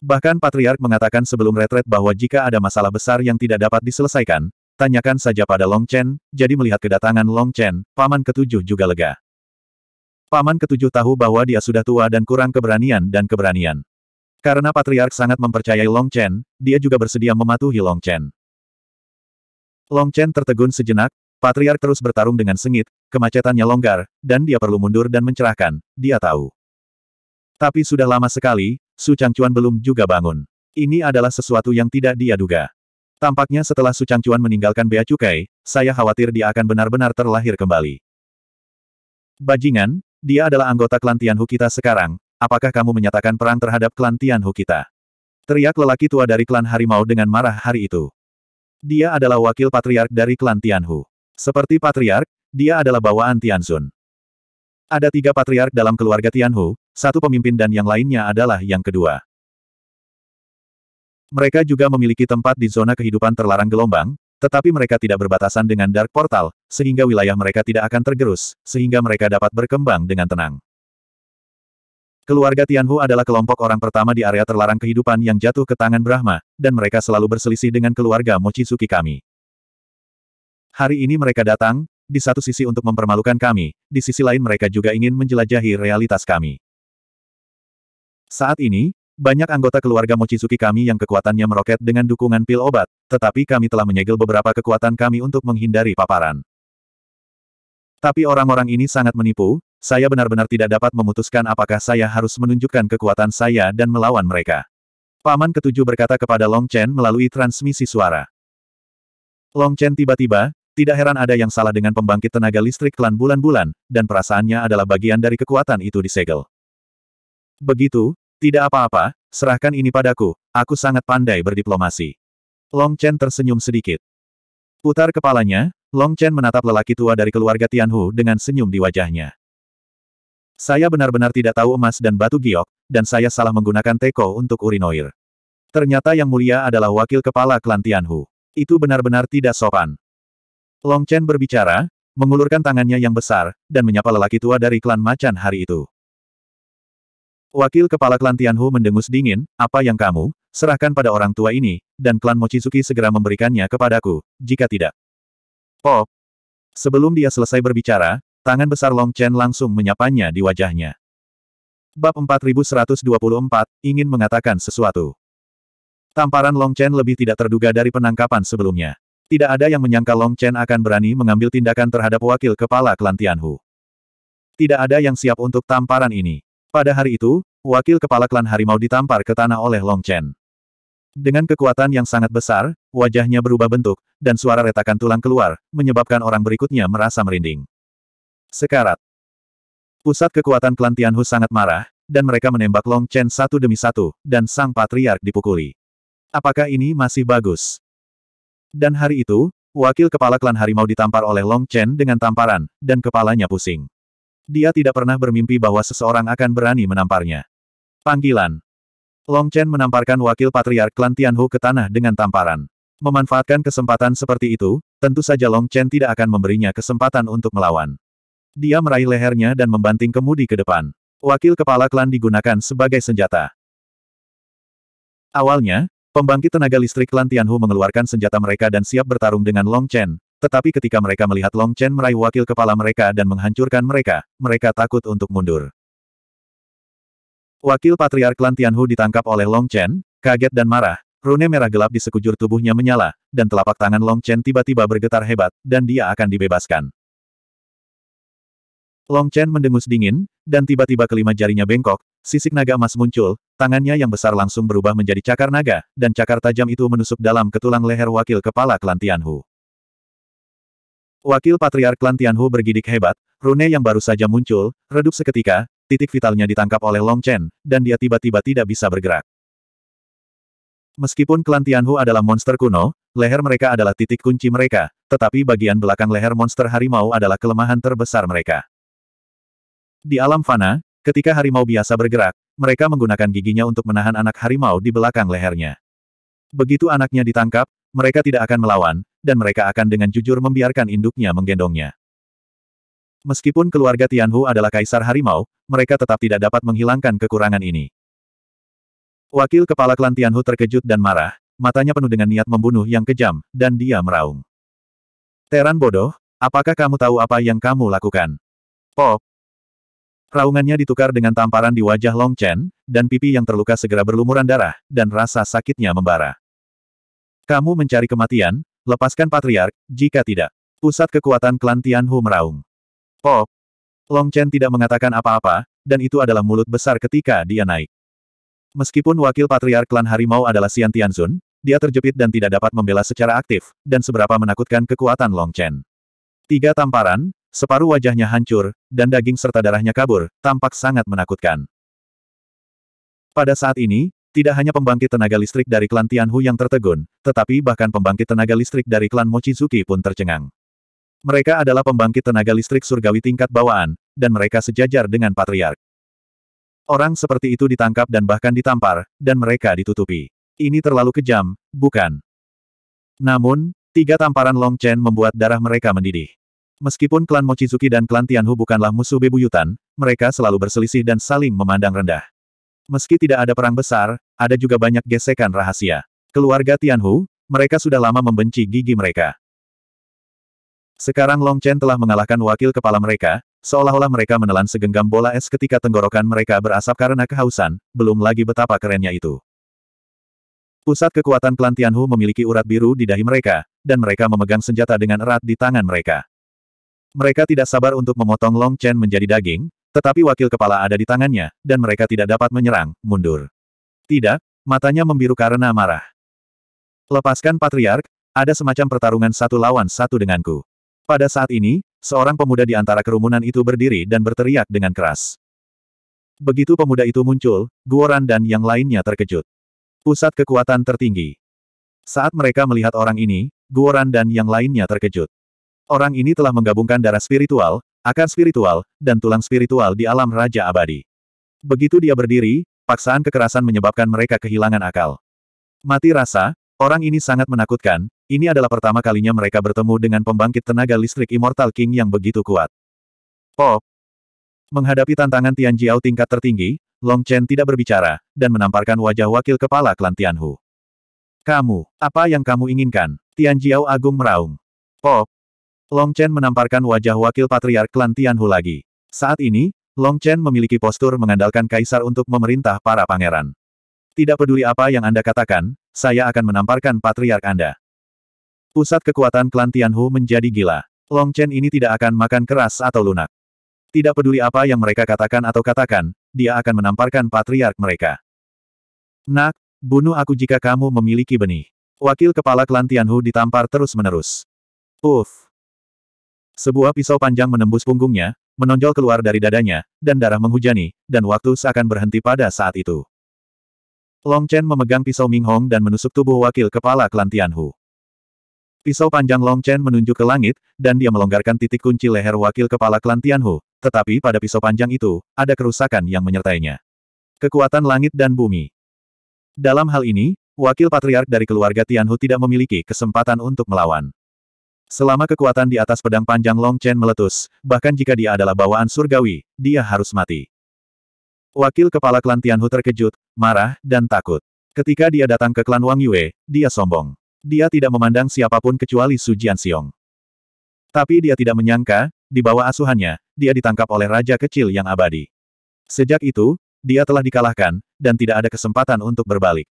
Bahkan Patriark mengatakan sebelum retret bahwa jika ada masalah besar yang tidak dapat diselesaikan, tanyakan saja pada Long Chen, jadi melihat kedatangan Long Chen, paman ketujuh juga lega. Paman ketujuh tahu bahwa dia sudah tua dan kurang keberanian dan keberanian. Karena Patriark sangat mempercayai Long Chen, dia juga bersedia mematuhi Long Chen. Long Chen tertegun sejenak, Patriark terus bertarung dengan sengit, kemacetannya longgar, dan dia perlu mundur dan mencerahkan, dia tahu. Tapi sudah lama sekali, Su Changchuan belum juga bangun. Ini adalah sesuatu yang tidak dia duga. Tampaknya setelah Su Changchuan meninggalkan Bea Cukai, saya khawatir dia akan benar-benar terlahir kembali. Bajingan, dia adalah anggota klan Tianhu kita sekarang, apakah kamu menyatakan perang terhadap klan Tianhu kita? Teriak lelaki tua dari klan harimau dengan marah hari itu. Dia adalah wakil patriark dari klan Tianhu. Seperti patriark, dia adalah bawaan Tianzun. Ada tiga patriark dalam keluarga Tianhu, satu pemimpin dan yang lainnya adalah yang kedua. Mereka juga memiliki tempat di zona kehidupan terlarang gelombang, tetapi mereka tidak berbatasan dengan Dark Portal, sehingga wilayah mereka tidak akan tergerus, sehingga mereka dapat berkembang dengan tenang. Keluarga Tianhu adalah kelompok orang pertama di area terlarang kehidupan yang jatuh ke tangan Brahma, dan mereka selalu berselisih dengan keluarga Mochizuki kami. Hari ini mereka datang, di satu sisi untuk mempermalukan kami, di sisi lain mereka juga ingin menjelajahi realitas kami. Saat ini, banyak anggota keluarga Mochizuki kami yang kekuatannya meroket dengan dukungan pil obat, tetapi kami telah menyegel beberapa kekuatan kami untuk menghindari paparan. Tapi orang-orang ini sangat menipu, saya benar-benar tidak dapat memutuskan apakah saya harus menunjukkan kekuatan saya dan melawan mereka. Paman ketujuh berkata kepada Long Chen melalui transmisi suara. Long Chen tiba-tiba, tidak heran ada yang salah dengan pembangkit tenaga listrik klan bulan-bulan, dan perasaannya adalah bagian dari kekuatan itu disegel. Begitu, tidak apa-apa, serahkan ini padaku, aku sangat pandai berdiplomasi. Long Chen tersenyum sedikit. Putar kepalanya, Long Chen menatap lelaki tua dari keluarga Tianhu dengan senyum di wajahnya. Saya benar-benar tidak tahu emas dan batu giok, dan saya salah menggunakan teko untuk urinoir. Ternyata yang mulia adalah wakil kepala klan Tianhu. Itu benar-benar tidak sopan. Long Chen berbicara, mengulurkan tangannya yang besar, dan menyapa lelaki tua dari klan macan hari itu. Wakil kepala klan Tianhu mendengus dingin, apa yang kamu, serahkan pada orang tua ini, dan klan Mochizuki segera memberikannya kepadaku, jika tidak. Pop. Sebelum dia selesai berbicara, Tangan besar Long Chen langsung menyapanya di wajahnya. Bab 4124, ingin mengatakan sesuatu. Tamparan Long Chen lebih tidak terduga dari penangkapan sebelumnya. Tidak ada yang menyangka Long Chen akan berani mengambil tindakan terhadap wakil kepala klan Tianhu. Tidak ada yang siap untuk tamparan ini. Pada hari itu, wakil kepala klan harimau ditampar ke tanah oleh Long Chen. Dengan kekuatan yang sangat besar, wajahnya berubah bentuk, dan suara retakan tulang keluar, menyebabkan orang berikutnya merasa merinding. Sekarat. Pusat kekuatan klan Tianhu sangat marah, dan mereka menembak Long Chen satu demi satu, dan sang patriark dipukuli. Apakah ini masih bagus? Dan hari itu, wakil kepala klan harimau ditampar oleh Long Chen dengan tamparan, dan kepalanya pusing. Dia tidak pernah bermimpi bahwa seseorang akan berani menamparnya. Panggilan. Long Chen menamparkan wakil patriark klan Tianhu ke tanah dengan tamparan. Memanfaatkan kesempatan seperti itu, tentu saja Long Chen tidak akan memberinya kesempatan untuk melawan. Dia meraih lehernya dan membanting kemudi ke depan. Wakil kepala klan digunakan sebagai senjata. Awalnya, pembangkit tenaga listrik klan Tianhu mengeluarkan senjata mereka dan siap bertarung dengan Long Chen, tetapi ketika mereka melihat Long Chen meraih wakil kepala mereka dan menghancurkan mereka, mereka takut untuk mundur. Wakil Patriark Klan Tianhu ditangkap oleh Long Chen, kaget dan marah, rune merah gelap di sekujur tubuhnya menyala, dan telapak tangan Long Chen tiba-tiba bergetar hebat, dan dia akan dibebaskan. Long Chen mendengus dingin, dan tiba-tiba kelima jarinya bengkok, sisik naga emas muncul, tangannya yang besar langsung berubah menjadi cakar naga, dan cakar tajam itu menusuk dalam ke tulang leher wakil kepala klan Tianhu. Wakil Patriark klan Tianhu bergidik hebat, rune yang baru saja muncul, redup seketika, titik vitalnya ditangkap oleh Long Chen, dan dia tiba-tiba tidak bisa bergerak. Meskipun klan Tianhu adalah monster kuno, leher mereka adalah titik kunci mereka, tetapi bagian belakang leher monster harimau adalah kelemahan terbesar mereka. Di alam fana, ketika harimau biasa bergerak, mereka menggunakan giginya untuk menahan anak harimau di belakang lehernya. Begitu anaknya ditangkap, mereka tidak akan melawan, dan mereka akan dengan jujur membiarkan induknya menggendongnya. Meskipun keluarga Tianhu adalah kaisar harimau, mereka tetap tidak dapat menghilangkan kekurangan ini. Wakil kepala klan Tianhu terkejut dan marah, matanya penuh dengan niat membunuh yang kejam, dan dia meraung. Teran bodoh, apakah kamu tahu apa yang kamu lakukan? Pop, Raungannya ditukar dengan tamparan di wajah Long Chen, dan pipi yang terluka segera berlumuran darah, dan rasa sakitnya membara. Kamu mencari kematian, lepaskan patriark, jika tidak. Pusat kekuatan klan Tianhu meraung. Pop! Long Chen tidak mengatakan apa-apa, dan itu adalah mulut besar ketika dia naik. Meskipun wakil patriark klan harimau adalah Xian Tianzun, dia terjepit dan tidak dapat membela secara aktif, dan seberapa menakutkan kekuatan Long Chen. Tiga tamparan, Separuh wajahnya hancur, dan daging serta darahnya kabur, tampak sangat menakutkan. Pada saat ini, tidak hanya pembangkit tenaga listrik dari klan Tianhu yang tertegun, tetapi bahkan pembangkit tenaga listrik dari klan Mochizuki pun tercengang. Mereka adalah pembangkit tenaga listrik surgawi tingkat bawaan, dan mereka sejajar dengan patriark. Orang seperti itu ditangkap dan bahkan ditampar, dan mereka ditutupi. Ini terlalu kejam, bukan? Namun, tiga tamparan Long Chen membuat darah mereka mendidih. Meskipun klan Mochizuki dan klan Tianhu bukanlah musuh bebuyutan, mereka selalu berselisih dan saling memandang rendah. Meski tidak ada perang besar, ada juga banyak gesekan rahasia. Keluarga Tianhu, mereka sudah lama membenci gigi mereka. Sekarang Long Chen telah mengalahkan wakil kepala mereka, seolah-olah mereka menelan segenggam bola es ketika tenggorokan mereka berasap karena kehausan, belum lagi betapa kerennya itu. Pusat kekuatan klan Tianhu memiliki urat biru di dahi mereka, dan mereka memegang senjata dengan erat di tangan mereka. Mereka tidak sabar untuk memotong Long Chen menjadi daging, tetapi wakil kepala ada di tangannya, dan mereka tidak dapat menyerang, mundur. Tidak, matanya membiru karena marah. Lepaskan Patriark, ada semacam pertarungan satu lawan satu denganku. Pada saat ini, seorang pemuda di antara kerumunan itu berdiri dan berteriak dengan keras. Begitu pemuda itu muncul, Guoran dan yang lainnya terkejut. Pusat kekuatan tertinggi. Saat mereka melihat orang ini, Guoran dan yang lainnya terkejut. Orang ini telah menggabungkan darah spiritual, akar spiritual, dan tulang spiritual di alam Raja Abadi. Begitu dia berdiri, paksaan kekerasan menyebabkan mereka kehilangan akal. Mati rasa, orang ini sangat menakutkan, ini adalah pertama kalinya mereka bertemu dengan pembangkit tenaga listrik Immortal King yang begitu kuat. Pop! Oh! Menghadapi tantangan Tian Jiao tingkat tertinggi, Long Chen tidak berbicara, dan menamparkan wajah wakil kepala klan Tianhu. Kamu, apa yang kamu inginkan? Tian Jiao agung meraung. Pop! Oh! Long Chen menamparkan wajah wakil patriark klan Tianhu lagi. Saat ini, Long Chen memiliki postur mengandalkan kaisar untuk memerintah para pangeran. Tidak peduli apa yang Anda katakan, saya akan menamparkan patriark Anda. Pusat kekuatan klan Tianhu menjadi gila. Long Chen ini tidak akan makan keras atau lunak. Tidak peduli apa yang mereka katakan atau katakan, dia akan menamparkan patriark mereka. Nak, bunuh aku jika kamu memiliki benih. Wakil kepala klan Tianhu ditampar terus-menerus. Uff, sebuah pisau panjang menembus punggungnya, menonjol keluar dari dadanya, dan darah menghujani, dan waktu seakan berhenti pada saat itu. Long Chen memegang pisau Ming Hong dan menusuk tubuh wakil kepala klan Tianhu. Pisau panjang Long Chen menunjuk ke langit, dan dia melonggarkan titik kunci leher wakil kepala klan Tianhu, tetapi pada pisau panjang itu, ada kerusakan yang menyertainya. Kekuatan langit dan bumi. Dalam hal ini, wakil patriark dari keluarga Tianhu tidak memiliki kesempatan untuk melawan. Selama kekuatan di atas pedang panjang Long Chen meletus, bahkan jika dia adalah bawaan surgawi, dia harus mati. Wakil kepala klan Tianhu terkejut, marah, dan takut. Ketika dia datang ke klan Wang Yue, dia sombong. Dia tidak memandang siapapun kecuali Su Jianxiong. Tapi dia tidak menyangka, di bawah asuhannya, dia ditangkap oleh raja kecil yang abadi. Sejak itu, dia telah dikalahkan, dan tidak ada kesempatan untuk berbalik.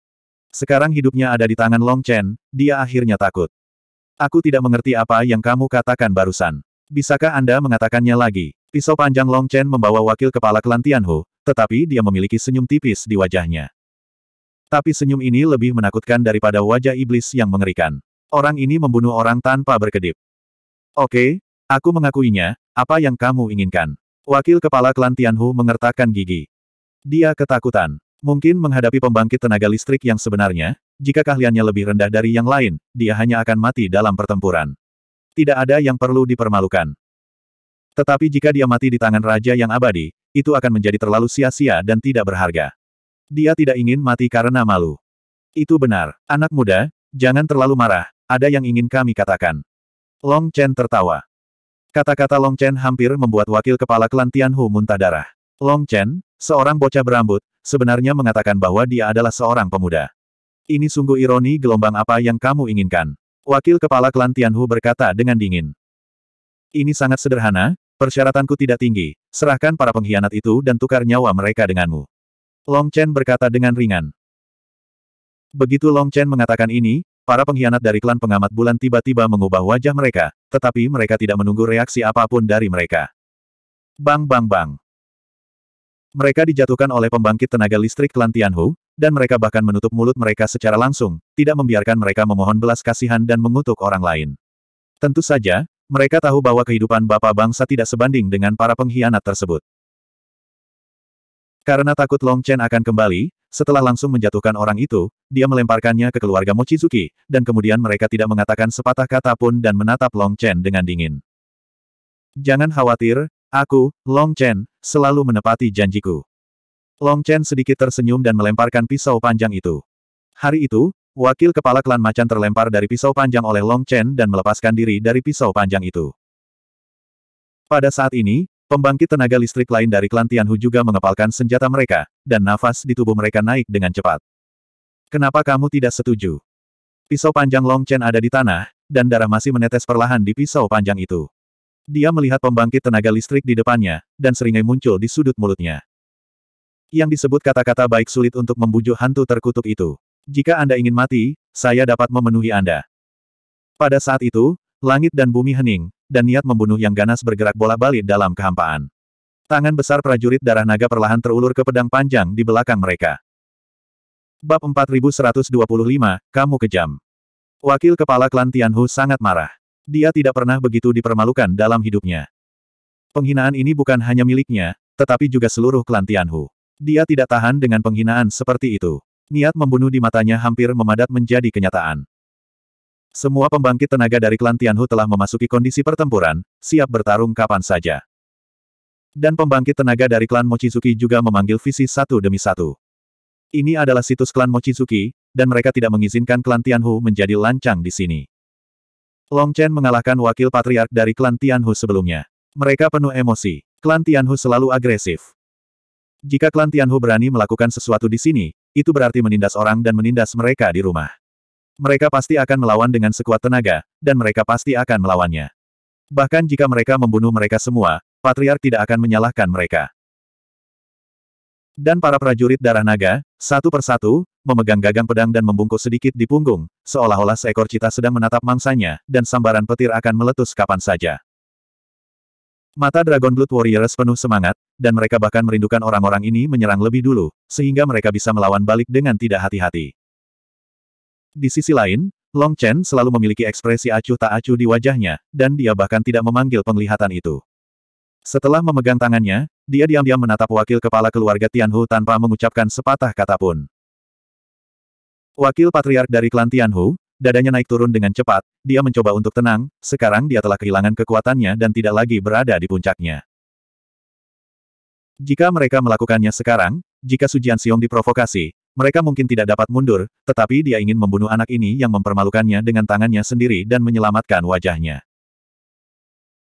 Sekarang hidupnya ada di tangan Long Chen, dia akhirnya takut. Aku tidak mengerti apa yang kamu katakan barusan. Bisakah Anda mengatakannya lagi? Pisau panjang Long Chen membawa wakil kepala klan Tianhu, tetapi dia memiliki senyum tipis di wajahnya. Tapi senyum ini lebih menakutkan daripada wajah iblis yang mengerikan. Orang ini membunuh orang tanpa berkedip. Oke, aku mengakuinya, apa yang kamu inginkan? Wakil kepala klan Tianhu mengertakkan gigi. Dia ketakutan. Mungkin menghadapi pembangkit tenaga listrik yang sebenarnya, jika keahliannya lebih rendah dari yang lain, dia hanya akan mati dalam pertempuran. Tidak ada yang perlu dipermalukan. Tetapi jika dia mati di tangan raja yang abadi, itu akan menjadi terlalu sia-sia dan tidak berharga. Dia tidak ingin mati karena malu. Itu benar. Anak muda, jangan terlalu marah, ada yang ingin kami katakan. Long Chen tertawa. Kata-kata Long Chen hampir membuat wakil kepala klan Tianhu muntah darah. Long Chen, seorang bocah berambut, sebenarnya mengatakan bahwa dia adalah seorang pemuda. Ini sungguh ironi gelombang apa yang kamu inginkan. Wakil Kepala Klan Tianhu berkata dengan dingin. Ini sangat sederhana, persyaratanku tidak tinggi, serahkan para pengkhianat itu dan tukar nyawa mereka denganmu. Long Chen berkata dengan ringan. Begitu Long Chen mengatakan ini, para pengkhianat dari klan pengamat bulan tiba-tiba mengubah wajah mereka, tetapi mereka tidak menunggu reaksi apapun dari mereka. Bang bang bang. Mereka dijatuhkan oleh pembangkit tenaga listrik klan Tianhu, dan mereka bahkan menutup mulut mereka secara langsung, tidak membiarkan mereka memohon belas kasihan dan mengutuk orang lain. Tentu saja, mereka tahu bahwa kehidupan bapak bangsa tidak sebanding dengan para pengkhianat tersebut. Karena takut Long Chen akan kembali, setelah langsung menjatuhkan orang itu, dia melemparkannya ke keluarga Mochizuki, dan kemudian mereka tidak mengatakan sepatah kata pun dan menatap Long Chen dengan dingin. Jangan khawatir, Aku, Long Chen, selalu menepati janjiku. Long Chen sedikit tersenyum dan melemparkan pisau panjang itu. Hari itu, wakil kepala klan macan terlempar dari pisau panjang oleh Long Chen dan melepaskan diri dari pisau panjang itu. Pada saat ini, pembangkit tenaga listrik lain dari klan Tianhu juga mengepalkan senjata mereka, dan nafas di tubuh mereka naik dengan cepat. Kenapa kamu tidak setuju? Pisau panjang Long Chen ada di tanah, dan darah masih menetes perlahan di pisau panjang itu. Dia melihat pembangkit tenaga listrik di depannya, dan seringai muncul di sudut mulutnya. Yang disebut kata-kata baik sulit untuk membujuk hantu terkutuk itu. Jika Anda ingin mati, saya dapat memenuhi Anda. Pada saat itu, langit dan bumi hening, dan niat membunuh yang ganas bergerak bola-balik dalam kehampaan. Tangan besar prajurit darah naga perlahan terulur ke pedang panjang di belakang mereka. Bab 4125, Kamu Kejam. Wakil Kepala Klan Tianhu sangat marah. Dia tidak pernah begitu dipermalukan dalam hidupnya. Penghinaan ini bukan hanya miliknya, tetapi juga seluruh klan Tianhu. Dia tidak tahan dengan penghinaan seperti itu. Niat membunuh di matanya hampir memadat menjadi kenyataan. Semua pembangkit tenaga dari klan Tianhu telah memasuki kondisi pertempuran, siap bertarung kapan saja. Dan pembangkit tenaga dari klan Mochizuki juga memanggil visi satu demi satu. Ini adalah situs klan Mochizuki, dan mereka tidak mengizinkan klan Tianhu menjadi lancang di sini. Long Chen mengalahkan wakil patriark dari klan Tianhu sebelumnya. Mereka penuh emosi. Klan Tianhu selalu agresif. Jika klan Tianhu berani melakukan sesuatu di sini, itu berarti menindas orang dan menindas mereka di rumah. Mereka pasti akan melawan dengan sekuat tenaga, dan mereka pasti akan melawannya. Bahkan jika mereka membunuh mereka semua, Patriark tidak akan menyalahkan mereka. Dan para prajurit darah naga, satu persatu, memegang gagang pedang dan membungkuk sedikit di punggung, seolah-olah seekor cita sedang menatap mangsanya, dan sambaran petir akan meletus kapan saja. Mata Dragon Blood Warriors penuh semangat, dan mereka bahkan merindukan orang-orang ini menyerang lebih dulu, sehingga mereka bisa melawan balik dengan tidak hati-hati. Di sisi lain, Long Chen selalu memiliki ekspresi acuh tak acuh di wajahnya, dan dia bahkan tidak memanggil penglihatan itu. Setelah memegang tangannya, dia diam-diam menatap wakil kepala keluarga Tianhu tanpa mengucapkan sepatah kata pun. Wakil Patriark dari klan Tianhu, dadanya naik turun dengan cepat, dia mencoba untuk tenang, sekarang dia telah kehilangan kekuatannya dan tidak lagi berada di puncaknya. Jika mereka melakukannya sekarang, jika Sujian Xiong diprovokasi, mereka mungkin tidak dapat mundur, tetapi dia ingin membunuh anak ini yang mempermalukannya dengan tangannya sendiri dan menyelamatkan wajahnya.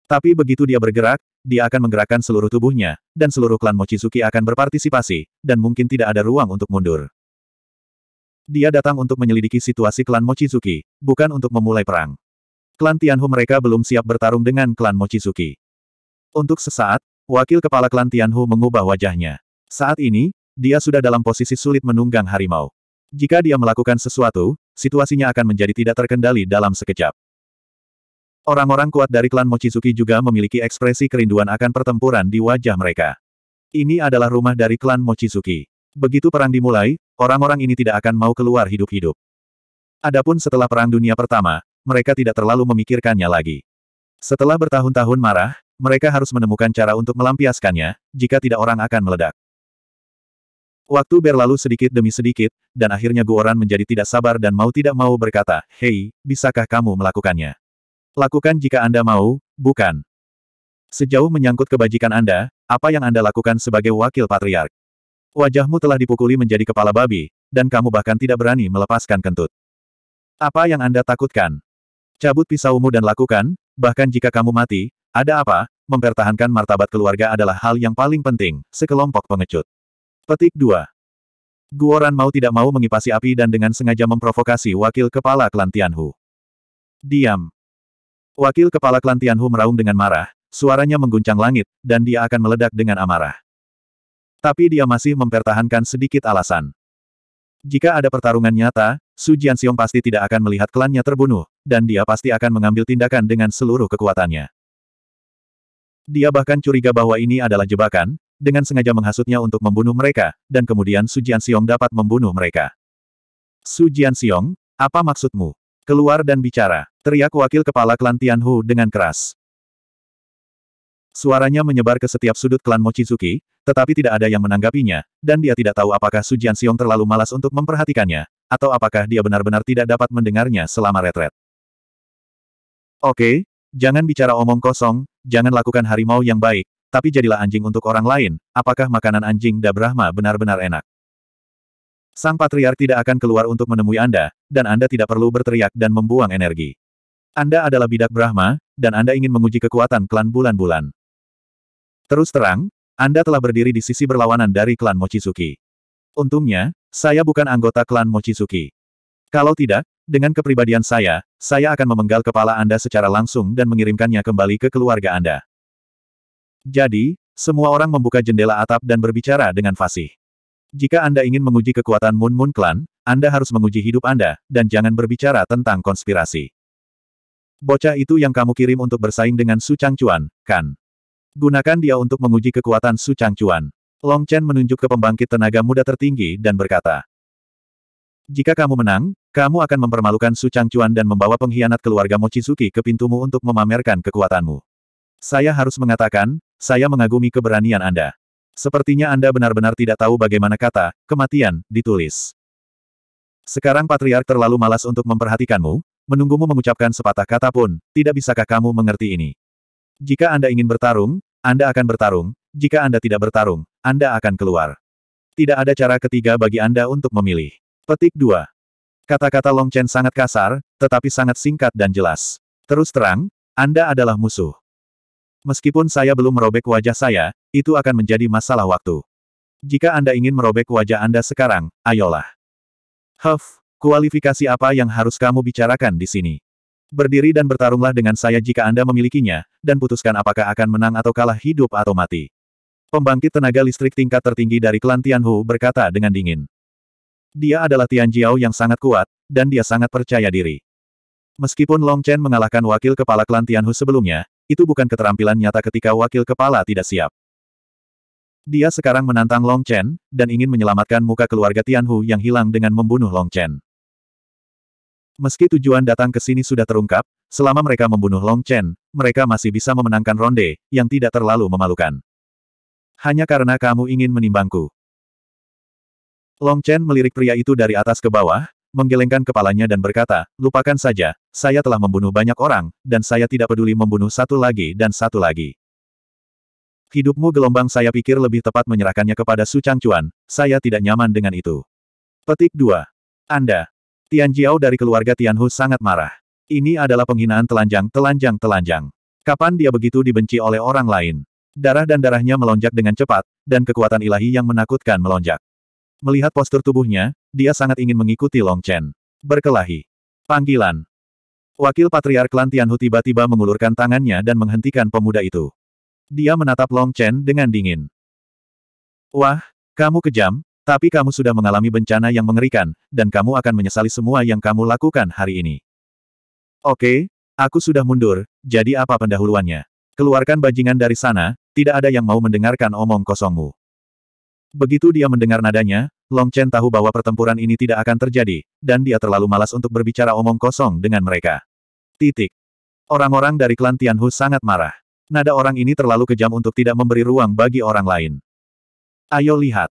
Tapi begitu dia bergerak, dia akan menggerakkan seluruh tubuhnya, dan seluruh klan Mochizuki akan berpartisipasi, dan mungkin tidak ada ruang untuk mundur. Dia datang untuk menyelidiki situasi klan Mochizuki, bukan untuk memulai perang. Klan Tianhu mereka belum siap bertarung dengan klan Mochizuki. Untuk sesaat, wakil kepala klan Tianhu mengubah wajahnya. Saat ini, dia sudah dalam posisi sulit menunggang harimau. Jika dia melakukan sesuatu, situasinya akan menjadi tidak terkendali dalam sekejap. Orang-orang kuat dari klan Mochizuki juga memiliki ekspresi kerinduan akan pertempuran di wajah mereka. Ini adalah rumah dari klan Mochizuki. Begitu perang dimulai, orang-orang ini tidak akan mau keluar hidup-hidup. Adapun setelah Perang Dunia Pertama, mereka tidak terlalu memikirkannya lagi. Setelah bertahun-tahun marah, mereka harus menemukan cara untuk melampiaskannya, jika tidak orang akan meledak. Waktu berlalu sedikit demi sedikit, dan akhirnya Guoran menjadi tidak sabar dan mau tidak mau berkata, Hei, bisakah kamu melakukannya? Lakukan jika Anda mau, bukan. Sejauh menyangkut kebajikan Anda, apa yang Anda lakukan sebagai wakil patriark? Wajahmu telah dipukuli menjadi kepala babi, dan kamu bahkan tidak berani melepaskan kentut. Apa yang Anda takutkan? Cabut pisaumu dan lakukan, bahkan jika kamu mati, ada apa, mempertahankan martabat keluarga adalah hal yang paling penting, sekelompok pengecut. Petik 2. Guoran mau tidak mau mengipasi api dan dengan sengaja memprovokasi wakil kepala klan Tianhu. Diam. Wakil kepala klan Tianhu meraung dengan marah, suaranya mengguncang langit, dan dia akan meledak dengan amarah. Tapi dia masih mempertahankan sedikit alasan. Jika ada pertarungan nyata, Su Jianxiong pasti tidak akan melihat klannya terbunuh, dan dia pasti akan mengambil tindakan dengan seluruh kekuatannya. Dia bahkan curiga bahwa ini adalah jebakan, dengan sengaja menghasutnya untuk membunuh mereka, dan kemudian Su Jianxiong dapat membunuh mereka. Su Jianxiong, apa maksudmu? Keluar dan bicara, teriak wakil kepala klan Tianhu dengan keras. Suaranya menyebar ke setiap sudut klan Mochizuki, tetapi tidak ada yang menanggapinya, dan dia tidak tahu apakah Su Jianxiong terlalu malas untuk memperhatikannya, atau apakah dia benar-benar tidak dapat mendengarnya selama retret. Oke, jangan bicara omong kosong, jangan lakukan harimau yang baik, tapi jadilah anjing untuk orang lain, apakah makanan anjing Da Brahma benar-benar enak? Sang Patriark tidak akan keluar untuk menemui Anda, dan Anda tidak perlu berteriak dan membuang energi. Anda adalah bidak Brahma, dan Anda ingin menguji kekuatan klan bulan-bulan. Terus terang, anda telah berdiri di sisi berlawanan dari klan Mochizuki. Untungnya, saya bukan anggota klan Mochizuki. Kalau tidak, dengan kepribadian saya, saya akan memenggal kepala Anda secara langsung dan mengirimkannya kembali ke keluarga Anda. Jadi, semua orang membuka jendela atap dan berbicara dengan fasih. Jika Anda ingin menguji kekuatan Moon Moon Clan, Anda harus menguji hidup Anda, dan jangan berbicara tentang konspirasi. Bocah itu yang kamu kirim untuk bersaing dengan Su Changchuan, kan? Gunakan dia untuk menguji kekuatan Su Changchuan. Long Chen menunjuk ke pembangkit tenaga muda tertinggi dan berkata, Jika kamu menang, kamu akan mempermalukan Su Changchuan dan membawa pengkhianat keluarga Mochizuki ke pintumu untuk memamerkan kekuatanmu. Saya harus mengatakan, saya mengagumi keberanian Anda. Sepertinya Anda benar-benar tidak tahu bagaimana kata, kematian, ditulis. Sekarang Patriark terlalu malas untuk memperhatikanmu, menunggumu mengucapkan sepatah kata pun, tidak bisakah kamu mengerti ini? Jika Anda ingin bertarung, anda akan bertarung, jika Anda tidak bertarung, Anda akan keluar. Tidak ada cara ketiga bagi Anda untuk memilih. Petik 2. Kata-kata Long Chen sangat kasar, tetapi sangat singkat dan jelas. Terus terang, Anda adalah musuh. Meskipun saya belum merobek wajah saya, itu akan menjadi masalah waktu. Jika Anda ingin merobek wajah Anda sekarang, ayolah. Huff, kualifikasi apa yang harus kamu bicarakan di sini? Berdiri dan bertarunglah dengan saya jika Anda memilikinya, dan putuskan apakah akan menang atau kalah hidup atau mati. Pembangkit tenaga listrik tingkat tertinggi dari klan Tianhu berkata dengan dingin. Dia adalah Tian Jiao yang sangat kuat, dan dia sangat percaya diri. Meskipun Long Chen mengalahkan wakil kepala klan Tianhu sebelumnya, itu bukan keterampilan nyata ketika wakil kepala tidak siap. Dia sekarang menantang Long Chen, dan ingin menyelamatkan muka keluarga Tianhu yang hilang dengan membunuh Long Chen. Meski tujuan datang ke sini sudah terungkap, selama mereka membunuh Long Chen, mereka masih bisa memenangkan ronde, yang tidak terlalu memalukan. Hanya karena kamu ingin menimbangku. Long Chen melirik pria itu dari atas ke bawah, menggelengkan kepalanya dan berkata, lupakan saja, saya telah membunuh banyak orang, dan saya tidak peduli membunuh satu lagi dan satu lagi. Hidupmu gelombang saya pikir lebih tepat menyerahkannya kepada Su Changchuan, saya tidak nyaman dengan itu. Petik 2. Anda, Tian Jiao dari keluarga Tian Hu sangat marah. Ini adalah penghinaan telanjang telanjang telanjang. Kapan dia begitu dibenci oleh orang lain? Darah dan darahnya melonjak dengan cepat, dan kekuatan ilahi yang menakutkan melonjak. Melihat postur tubuhnya, dia sangat ingin mengikuti Long Chen. Berkelahi. Panggilan. Wakil Patriark Lan Tianhu tiba-tiba mengulurkan tangannya dan menghentikan pemuda itu. Dia menatap Long Chen dengan dingin. Wah, kamu kejam, tapi kamu sudah mengalami bencana yang mengerikan, dan kamu akan menyesali semua yang kamu lakukan hari ini. Oke, aku sudah mundur, jadi apa pendahuluannya? Keluarkan bajingan dari sana, tidak ada yang mau mendengarkan omong kosongmu. Begitu dia mendengar nadanya, Long Chen tahu bahwa pertempuran ini tidak akan terjadi, dan dia terlalu malas untuk berbicara omong kosong dengan mereka. Titik. Orang-orang dari klan Tianhu sangat marah. Nada orang ini terlalu kejam untuk tidak memberi ruang bagi orang lain. Ayo lihat.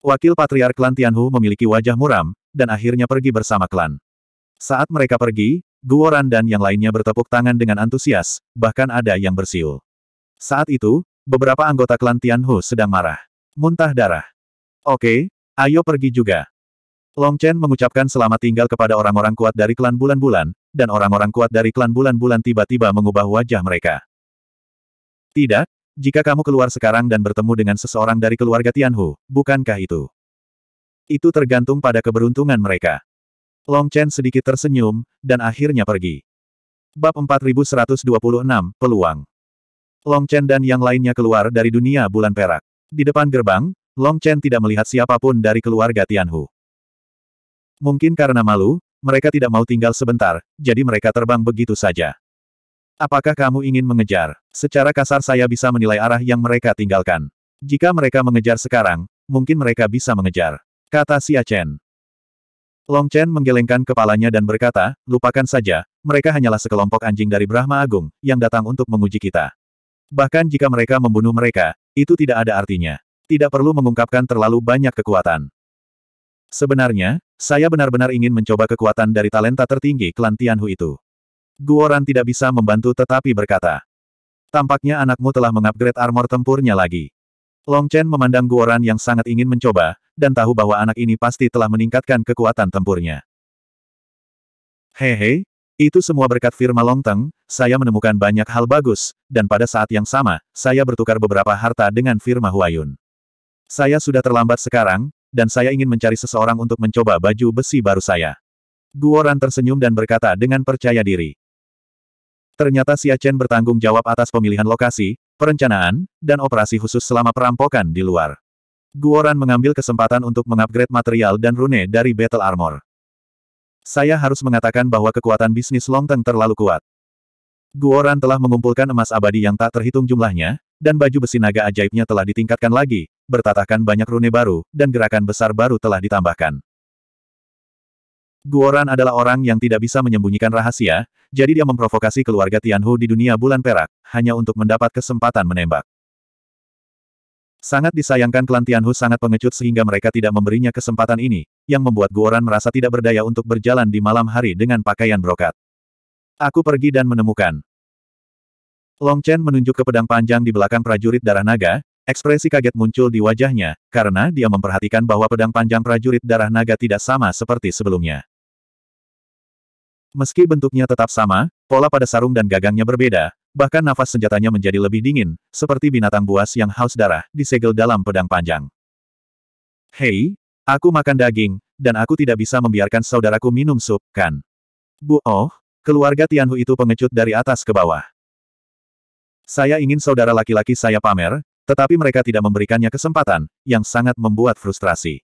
Wakil Patriark klan Tianhu memiliki wajah muram, dan akhirnya pergi bersama klan. Saat mereka pergi, Guoran dan yang lainnya bertepuk tangan dengan antusias, bahkan ada yang bersiul. Saat itu, beberapa anggota klan Tianhu sedang marah. Muntah darah. Oke, ayo pergi juga. Long Chen mengucapkan selamat tinggal kepada orang-orang kuat dari klan bulan-bulan, dan orang-orang kuat dari klan bulan-bulan tiba-tiba mengubah wajah mereka. Tidak, jika kamu keluar sekarang dan bertemu dengan seseorang dari keluarga Tianhu, bukankah itu? Itu tergantung pada keberuntungan mereka. Long Chen sedikit tersenyum, dan akhirnya pergi. Bab 4126, Peluang Long Chen dan yang lainnya keluar dari dunia bulan perak. Di depan gerbang, Long Chen tidak melihat siapapun dari keluarga Tianhu. Mungkin karena malu, mereka tidak mau tinggal sebentar, jadi mereka terbang begitu saja. Apakah kamu ingin mengejar? Secara kasar saya bisa menilai arah yang mereka tinggalkan. Jika mereka mengejar sekarang, mungkin mereka bisa mengejar. Kata Xia Chen. Long Chen menggelengkan kepalanya dan berkata, lupakan saja, mereka hanyalah sekelompok anjing dari Brahma Agung, yang datang untuk menguji kita. Bahkan jika mereka membunuh mereka, itu tidak ada artinya. Tidak perlu mengungkapkan terlalu banyak kekuatan. Sebenarnya, saya benar-benar ingin mencoba kekuatan dari talenta tertinggi klan Tianhu itu. Guoran tidak bisa membantu tetapi berkata. Tampaknya anakmu telah mengupgrade armor tempurnya lagi. Long Chen memandang Guoran yang sangat ingin mencoba, dan tahu bahwa anak ini pasti telah meningkatkan kekuatan tempurnya. Hehe, itu semua berkat firma Long Teng, saya menemukan banyak hal bagus, dan pada saat yang sama, saya bertukar beberapa harta dengan firma Huayun. Saya sudah terlambat sekarang, dan saya ingin mencari seseorang untuk mencoba baju besi baru saya. Guoran tersenyum dan berkata dengan percaya diri ternyata Chen bertanggung jawab atas pemilihan lokasi, perencanaan, dan operasi khusus selama perampokan di luar. Guoran mengambil kesempatan untuk mengupgrade material dan rune dari Battle Armor. Saya harus mengatakan bahwa kekuatan bisnis Longteng terlalu kuat. Guoran telah mengumpulkan emas abadi yang tak terhitung jumlahnya, dan baju besi naga ajaibnya telah ditingkatkan lagi, bertatahkan banyak rune baru, dan gerakan besar baru telah ditambahkan. Guoran adalah orang yang tidak bisa menyembunyikan rahasia, jadi dia memprovokasi keluarga Tianhu di dunia bulan perak, hanya untuk mendapat kesempatan menembak. Sangat disayangkan klan Tianhu sangat pengecut sehingga mereka tidak memberinya kesempatan ini, yang membuat Guoran merasa tidak berdaya untuk berjalan di malam hari dengan pakaian brokat. Aku pergi dan menemukan. Long Chen menunjuk ke pedang panjang di belakang prajurit darah naga, ekspresi kaget muncul di wajahnya, karena dia memperhatikan bahwa pedang panjang prajurit darah naga tidak sama seperti sebelumnya. Meski bentuknya tetap sama, pola pada sarung dan gagangnya berbeda, bahkan nafas senjatanya menjadi lebih dingin, seperti binatang buas yang haus darah, disegel dalam pedang panjang. Hei, aku makan daging, dan aku tidak bisa membiarkan saudaraku minum sup, kan? Bu, oh, keluarga Tianhu itu pengecut dari atas ke bawah. Saya ingin saudara laki-laki saya pamer, tetapi mereka tidak memberikannya kesempatan, yang sangat membuat frustrasi.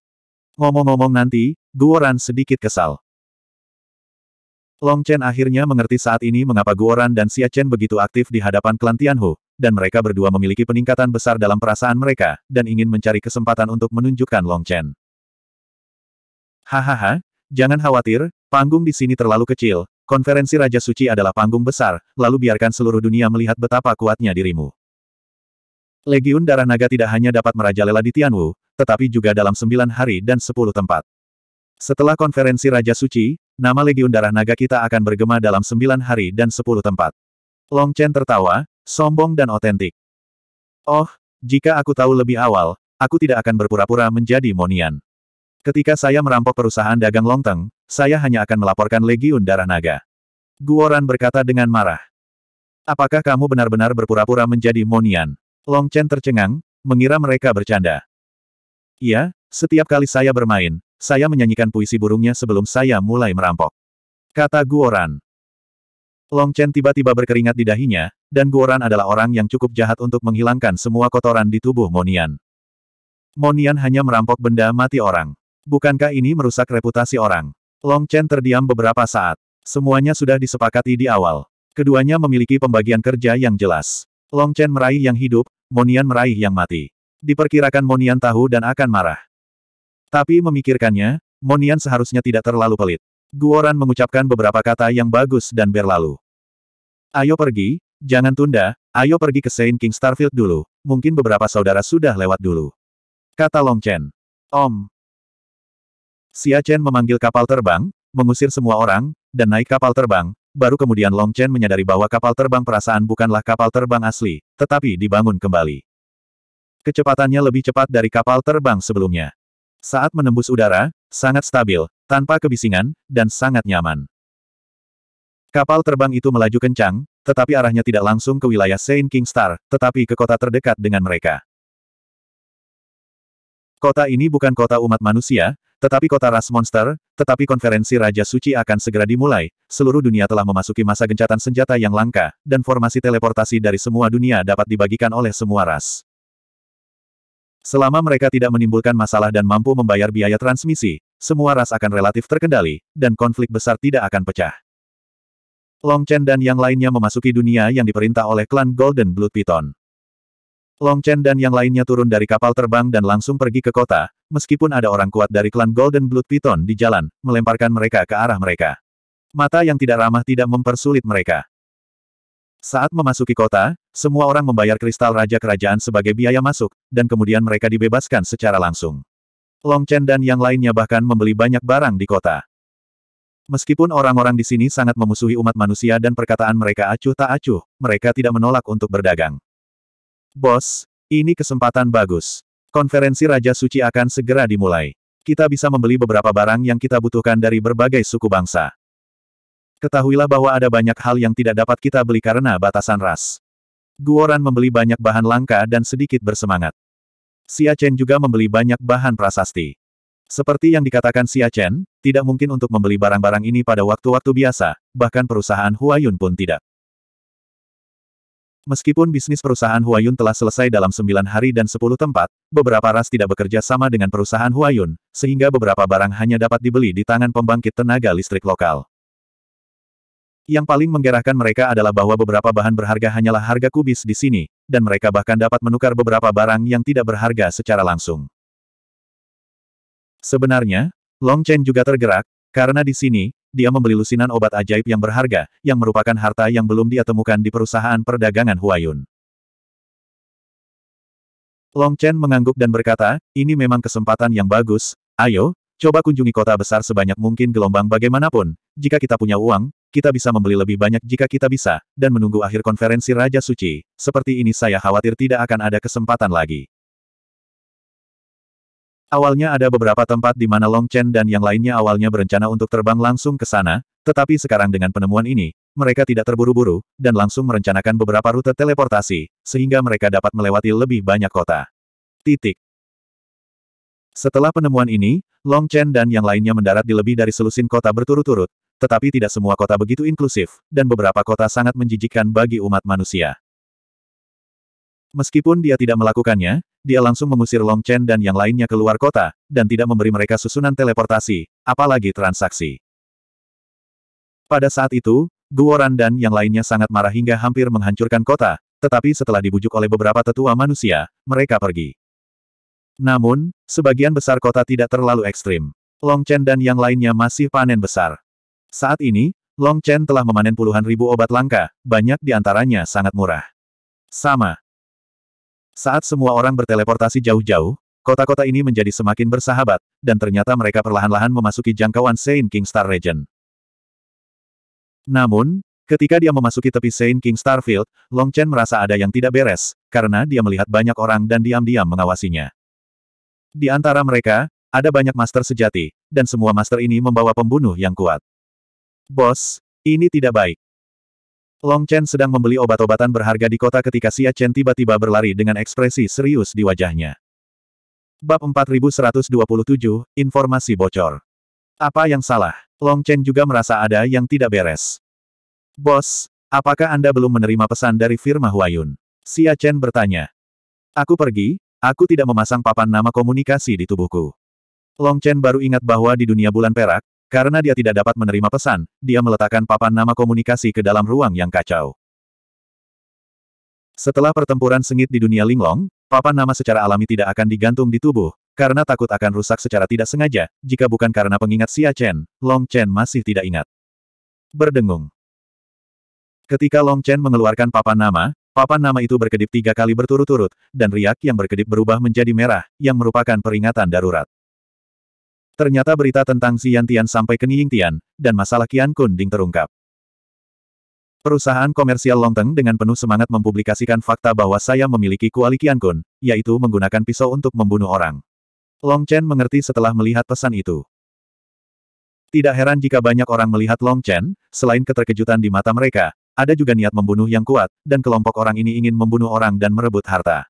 Ngomong-ngomong nanti, Guoran sedikit kesal. Long Chen akhirnya mengerti saat ini mengapa Guoran dan Xia Chen begitu aktif di hadapan klan Tianhu, dan mereka berdua memiliki peningkatan besar dalam perasaan mereka, dan ingin mencari kesempatan untuk menunjukkan Long Chen. Hahaha, jangan khawatir, panggung di sini terlalu kecil, konferensi Raja Suci adalah panggung besar, lalu biarkan seluruh dunia melihat betapa kuatnya dirimu. Legiun Darah Naga tidak hanya dapat merajalela di Tianwu, tetapi juga dalam sembilan hari dan sepuluh tempat. Setelah konferensi Raja Suci, nama Legiun Darah Naga kita akan bergema dalam sembilan hari dan sepuluh tempat. Long Chen tertawa, sombong dan otentik. Oh, jika aku tahu lebih awal, aku tidak akan berpura-pura menjadi Monian. Ketika saya merampok perusahaan dagang Longteng, saya hanya akan melaporkan Legiun Darah Naga. Guoran berkata dengan marah. Apakah kamu benar-benar berpura-pura menjadi Monian? Long Chen tercengang, mengira mereka bercanda. Iya, setiap kali saya bermain, saya menyanyikan puisi burungnya sebelum saya mulai merampok. Kata Guoran. Long Chen tiba-tiba berkeringat di dahinya, dan Guoran adalah orang yang cukup jahat untuk menghilangkan semua kotoran di tubuh Monian. Monian hanya merampok benda mati orang. Bukankah ini merusak reputasi orang? Long Chen terdiam beberapa saat. Semuanya sudah disepakati di awal. Keduanya memiliki pembagian kerja yang jelas. Long Chen meraih yang hidup, Monian meraih yang mati. Diperkirakan Monian tahu dan akan marah. Tapi memikirkannya, Monian seharusnya tidak terlalu pelit. Guoran mengucapkan beberapa kata yang bagus dan berlalu. Ayo pergi, jangan tunda, ayo pergi ke Saint King Starfield dulu, mungkin beberapa saudara sudah lewat dulu. Kata Long Chen. Om. Xia Chen memanggil kapal terbang, mengusir semua orang, dan naik kapal terbang, baru kemudian Long Chen menyadari bahwa kapal terbang perasaan bukanlah kapal terbang asli, tetapi dibangun kembali. Kecepatannya lebih cepat dari kapal terbang sebelumnya. Saat menembus udara, sangat stabil, tanpa kebisingan, dan sangat nyaman. Kapal terbang itu melaju kencang, tetapi arahnya tidak langsung ke wilayah Saint King Star, tetapi ke kota terdekat dengan mereka. Kota ini bukan kota umat manusia, tetapi kota ras monster, tetapi konferensi Raja Suci akan segera dimulai, seluruh dunia telah memasuki masa gencatan senjata yang langka, dan formasi teleportasi dari semua dunia dapat dibagikan oleh semua ras. Selama mereka tidak menimbulkan masalah dan mampu membayar biaya transmisi, semua ras akan relatif terkendali, dan konflik besar tidak akan pecah. Long Chen dan yang lainnya memasuki dunia yang diperintah oleh klan Golden Blood Python. Long Chen dan yang lainnya turun dari kapal terbang dan langsung pergi ke kota, meskipun ada orang kuat dari klan Golden Blood Python di jalan, melemparkan mereka ke arah mereka. Mata yang tidak ramah tidak mempersulit mereka. Saat memasuki kota, semua orang membayar kristal Raja Kerajaan sebagai biaya masuk, dan kemudian mereka dibebaskan secara langsung. Long Chen dan yang lainnya bahkan membeli banyak barang di kota. Meskipun orang-orang di sini sangat memusuhi umat manusia dan perkataan mereka acuh tak acuh, mereka tidak menolak untuk berdagang. Bos, ini kesempatan bagus. Konferensi Raja Suci akan segera dimulai. Kita bisa membeli beberapa barang yang kita butuhkan dari berbagai suku bangsa. Ketahuilah bahwa ada banyak hal yang tidak dapat kita beli karena batasan ras. Guoran membeli banyak bahan langka dan sedikit bersemangat. Xia Chen juga membeli banyak bahan prasasti. Seperti yang dikatakan Xia Chen, tidak mungkin untuk membeli barang-barang ini pada waktu-waktu biasa, bahkan perusahaan Huayun pun tidak. Meskipun bisnis perusahaan Huayun telah selesai dalam 9 hari dan 10 tempat, beberapa ras tidak bekerja sama dengan perusahaan Huayun, sehingga beberapa barang hanya dapat dibeli di tangan pembangkit tenaga listrik lokal. Yang paling menggerahkan mereka adalah bahwa beberapa bahan berharga hanyalah harga kubis di sini, dan mereka bahkan dapat menukar beberapa barang yang tidak berharga secara langsung. Sebenarnya, Long Chen juga tergerak, karena di sini, dia membeli lusinan obat ajaib yang berharga, yang merupakan harta yang belum dia temukan di perusahaan perdagangan Huayun. Long Chen mengangguk dan berkata, ini memang kesempatan yang bagus, ayo, coba kunjungi kota besar sebanyak mungkin gelombang bagaimanapun, jika kita punya uang, kita bisa membeli lebih banyak jika kita bisa, dan menunggu akhir konferensi Raja Suci, seperti ini saya khawatir tidak akan ada kesempatan lagi. Awalnya ada beberapa tempat di mana Long Chen dan yang lainnya awalnya berencana untuk terbang langsung ke sana, tetapi sekarang dengan penemuan ini, mereka tidak terburu-buru, dan langsung merencanakan beberapa rute teleportasi, sehingga mereka dapat melewati lebih banyak kota. Titik. Setelah penemuan ini, Long Chen dan yang lainnya mendarat di lebih dari selusin kota berturut-turut, tetapi tidak semua kota begitu inklusif, dan beberapa kota sangat menjijikkan bagi umat manusia. Meskipun dia tidak melakukannya, dia langsung mengusir Long Chen dan yang lainnya keluar kota, dan tidak memberi mereka susunan teleportasi, apalagi transaksi. Pada saat itu, Guoran dan yang lainnya sangat marah hingga hampir menghancurkan kota, tetapi setelah dibujuk oleh beberapa tetua manusia, mereka pergi. Namun, sebagian besar kota tidak terlalu ekstrim. Long Chen dan yang lainnya masih panen besar. Saat ini, Long Chen telah memanen puluhan ribu obat langka, banyak di antaranya sangat murah. Sama. Saat semua orang berteleportasi jauh-jauh, kota-kota ini menjadi semakin bersahabat, dan ternyata mereka perlahan-lahan memasuki jangkauan Saint King Star Region. Namun, ketika dia memasuki tepi Saint King Star Field, Long Chen merasa ada yang tidak beres, karena dia melihat banyak orang dan diam-diam mengawasinya. Di antara mereka, ada banyak master sejati, dan semua master ini membawa pembunuh yang kuat. Bos, ini tidak baik. Long Chen sedang membeli obat-obatan berharga di kota ketika Xia Chen tiba-tiba berlari dengan ekspresi serius di wajahnya. Bab 4127, Informasi Bocor. Apa yang salah? Long Chen juga merasa ada yang tidak beres. Bos, apakah Anda belum menerima pesan dari firma Huayun? Xia Chen bertanya. Aku pergi, aku tidak memasang papan nama komunikasi di tubuhku. Long Chen baru ingat bahwa di dunia bulan perak, karena dia tidak dapat menerima pesan, dia meletakkan papan nama komunikasi ke dalam ruang yang kacau. Setelah pertempuran sengit di dunia linglong, papan nama secara alami tidak akan digantung di tubuh, karena takut akan rusak secara tidak sengaja, jika bukan karena pengingat Xia Chen, Long Chen masih tidak ingat. Berdengung. Ketika Long Chen mengeluarkan papan nama, papan nama itu berkedip tiga kali berturut-turut, dan riak yang berkedip berubah menjadi merah, yang merupakan peringatan darurat. Ternyata berita tentang Xian Tian sampai ke Ning Tian, dan masalah Qian Kun Ding terungkap. Perusahaan komersial Longteng dengan penuh semangat mempublikasikan fakta bahwa saya memiliki kuali Qian Kun, yaitu menggunakan pisau untuk membunuh orang. Long Chen mengerti setelah melihat pesan itu. Tidak heran jika banyak orang melihat Long Chen, selain keterkejutan di mata mereka, ada juga niat membunuh yang kuat, dan kelompok orang ini ingin membunuh orang dan merebut harta.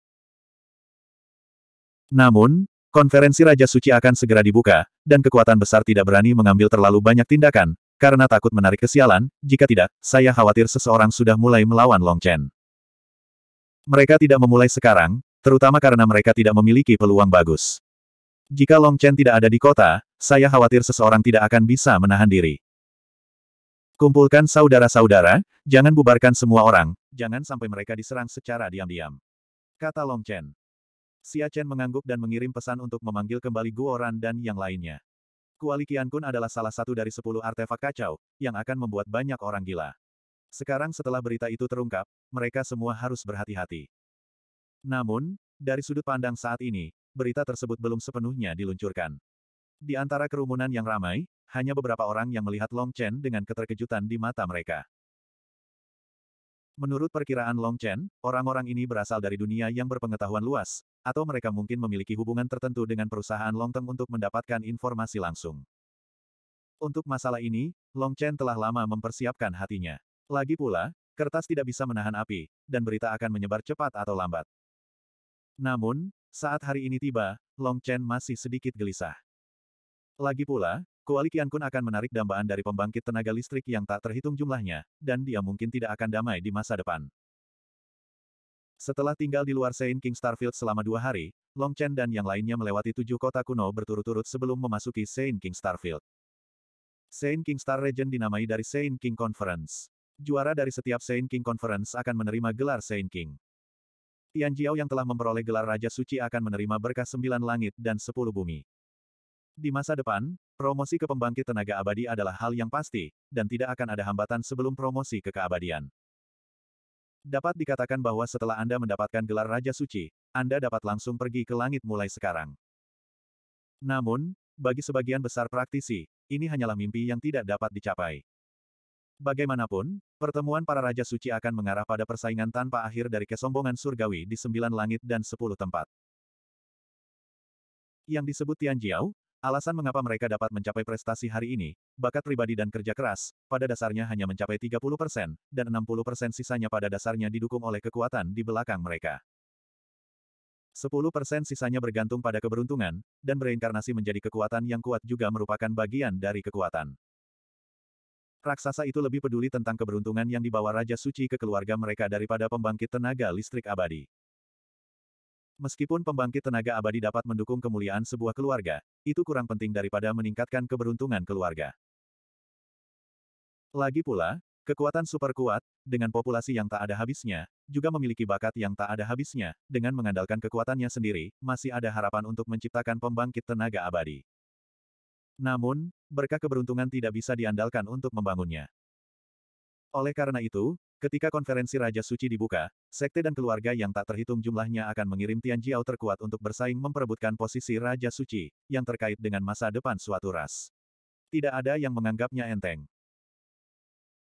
Namun, Konferensi Raja Suci akan segera dibuka, dan kekuatan besar tidak berani mengambil terlalu banyak tindakan, karena takut menarik kesialan, jika tidak, saya khawatir seseorang sudah mulai melawan Long Chen. Mereka tidak memulai sekarang, terutama karena mereka tidak memiliki peluang bagus. Jika Long Chen tidak ada di kota, saya khawatir seseorang tidak akan bisa menahan diri. Kumpulkan saudara-saudara, jangan bubarkan semua orang, jangan sampai mereka diserang secara diam-diam. Kata Long Chen. Xia Chen mengangguk dan mengirim pesan untuk memanggil kembali Guoran dan yang lainnya. Kuali Qiankun adalah salah satu dari sepuluh artefak kacau, yang akan membuat banyak orang gila. Sekarang setelah berita itu terungkap, mereka semua harus berhati-hati. Namun, dari sudut pandang saat ini, berita tersebut belum sepenuhnya diluncurkan. Di antara kerumunan yang ramai, hanya beberapa orang yang melihat Long Chen dengan keterkejutan di mata mereka. Menurut perkiraan Long Chen, orang-orang ini berasal dari dunia yang berpengetahuan luas, atau mereka mungkin memiliki hubungan tertentu dengan perusahaan Longteng untuk mendapatkan informasi langsung. Untuk masalah ini, Long Chen telah lama mempersiapkan hatinya. Lagi pula, kertas tidak bisa menahan api, dan berita akan menyebar cepat atau lambat. Namun, saat hari ini tiba, Long Chen masih sedikit gelisah. Lagi pula, Kuali Qiankun akan menarik dambaan dari pembangkit tenaga listrik yang tak terhitung jumlahnya, dan dia mungkin tidak akan damai di masa depan. Setelah tinggal di luar Saint King Starfield selama dua hari, Long Chen dan yang lainnya melewati tujuh kota kuno berturut-turut sebelum memasuki Saint King Starfield. Saint King Star Region dinamai dari Saint King Conference. Juara dari setiap Saint King Conference akan menerima gelar Saint King. Tian Jiao yang telah memperoleh gelar Raja Suci akan menerima berkah sembilan langit dan sepuluh bumi. Di masa depan, promosi ke pembangkit tenaga abadi adalah hal yang pasti, dan tidak akan ada hambatan sebelum promosi ke keabadian. Dapat dikatakan bahwa setelah Anda mendapatkan gelar Raja Suci, Anda dapat langsung pergi ke langit mulai sekarang. Namun, bagi sebagian besar praktisi, ini hanyalah mimpi yang tidak dapat dicapai. Bagaimanapun, pertemuan para Raja Suci akan mengarah pada persaingan tanpa akhir dari kesombongan surgawi di sembilan langit dan sepuluh tempat. Yang disebut Tianjiao, Alasan mengapa mereka dapat mencapai prestasi hari ini, bakat pribadi dan kerja keras, pada dasarnya hanya mencapai 30%, dan 60% sisanya pada dasarnya didukung oleh kekuatan di belakang mereka. 10% sisanya bergantung pada keberuntungan, dan bereinkarnasi menjadi kekuatan yang kuat juga merupakan bagian dari kekuatan. Raksasa itu lebih peduli tentang keberuntungan yang dibawa Raja Suci ke keluarga mereka daripada pembangkit tenaga listrik abadi. Meskipun pembangkit tenaga abadi dapat mendukung kemuliaan sebuah keluarga, itu kurang penting daripada meningkatkan keberuntungan keluarga. Lagi pula, kekuatan super kuat, dengan populasi yang tak ada habisnya, juga memiliki bakat yang tak ada habisnya, dengan mengandalkan kekuatannya sendiri, masih ada harapan untuk menciptakan pembangkit tenaga abadi. Namun, berkah keberuntungan tidak bisa diandalkan untuk membangunnya. Oleh karena itu, Ketika konferensi Raja Suci dibuka, sekte dan keluarga yang tak terhitung jumlahnya akan mengirim Tian Jiao terkuat untuk bersaing memperebutkan posisi Raja Suci, yang terkait dengan masa depan suatu ras. Tidak ada yang menganggapnya enteng.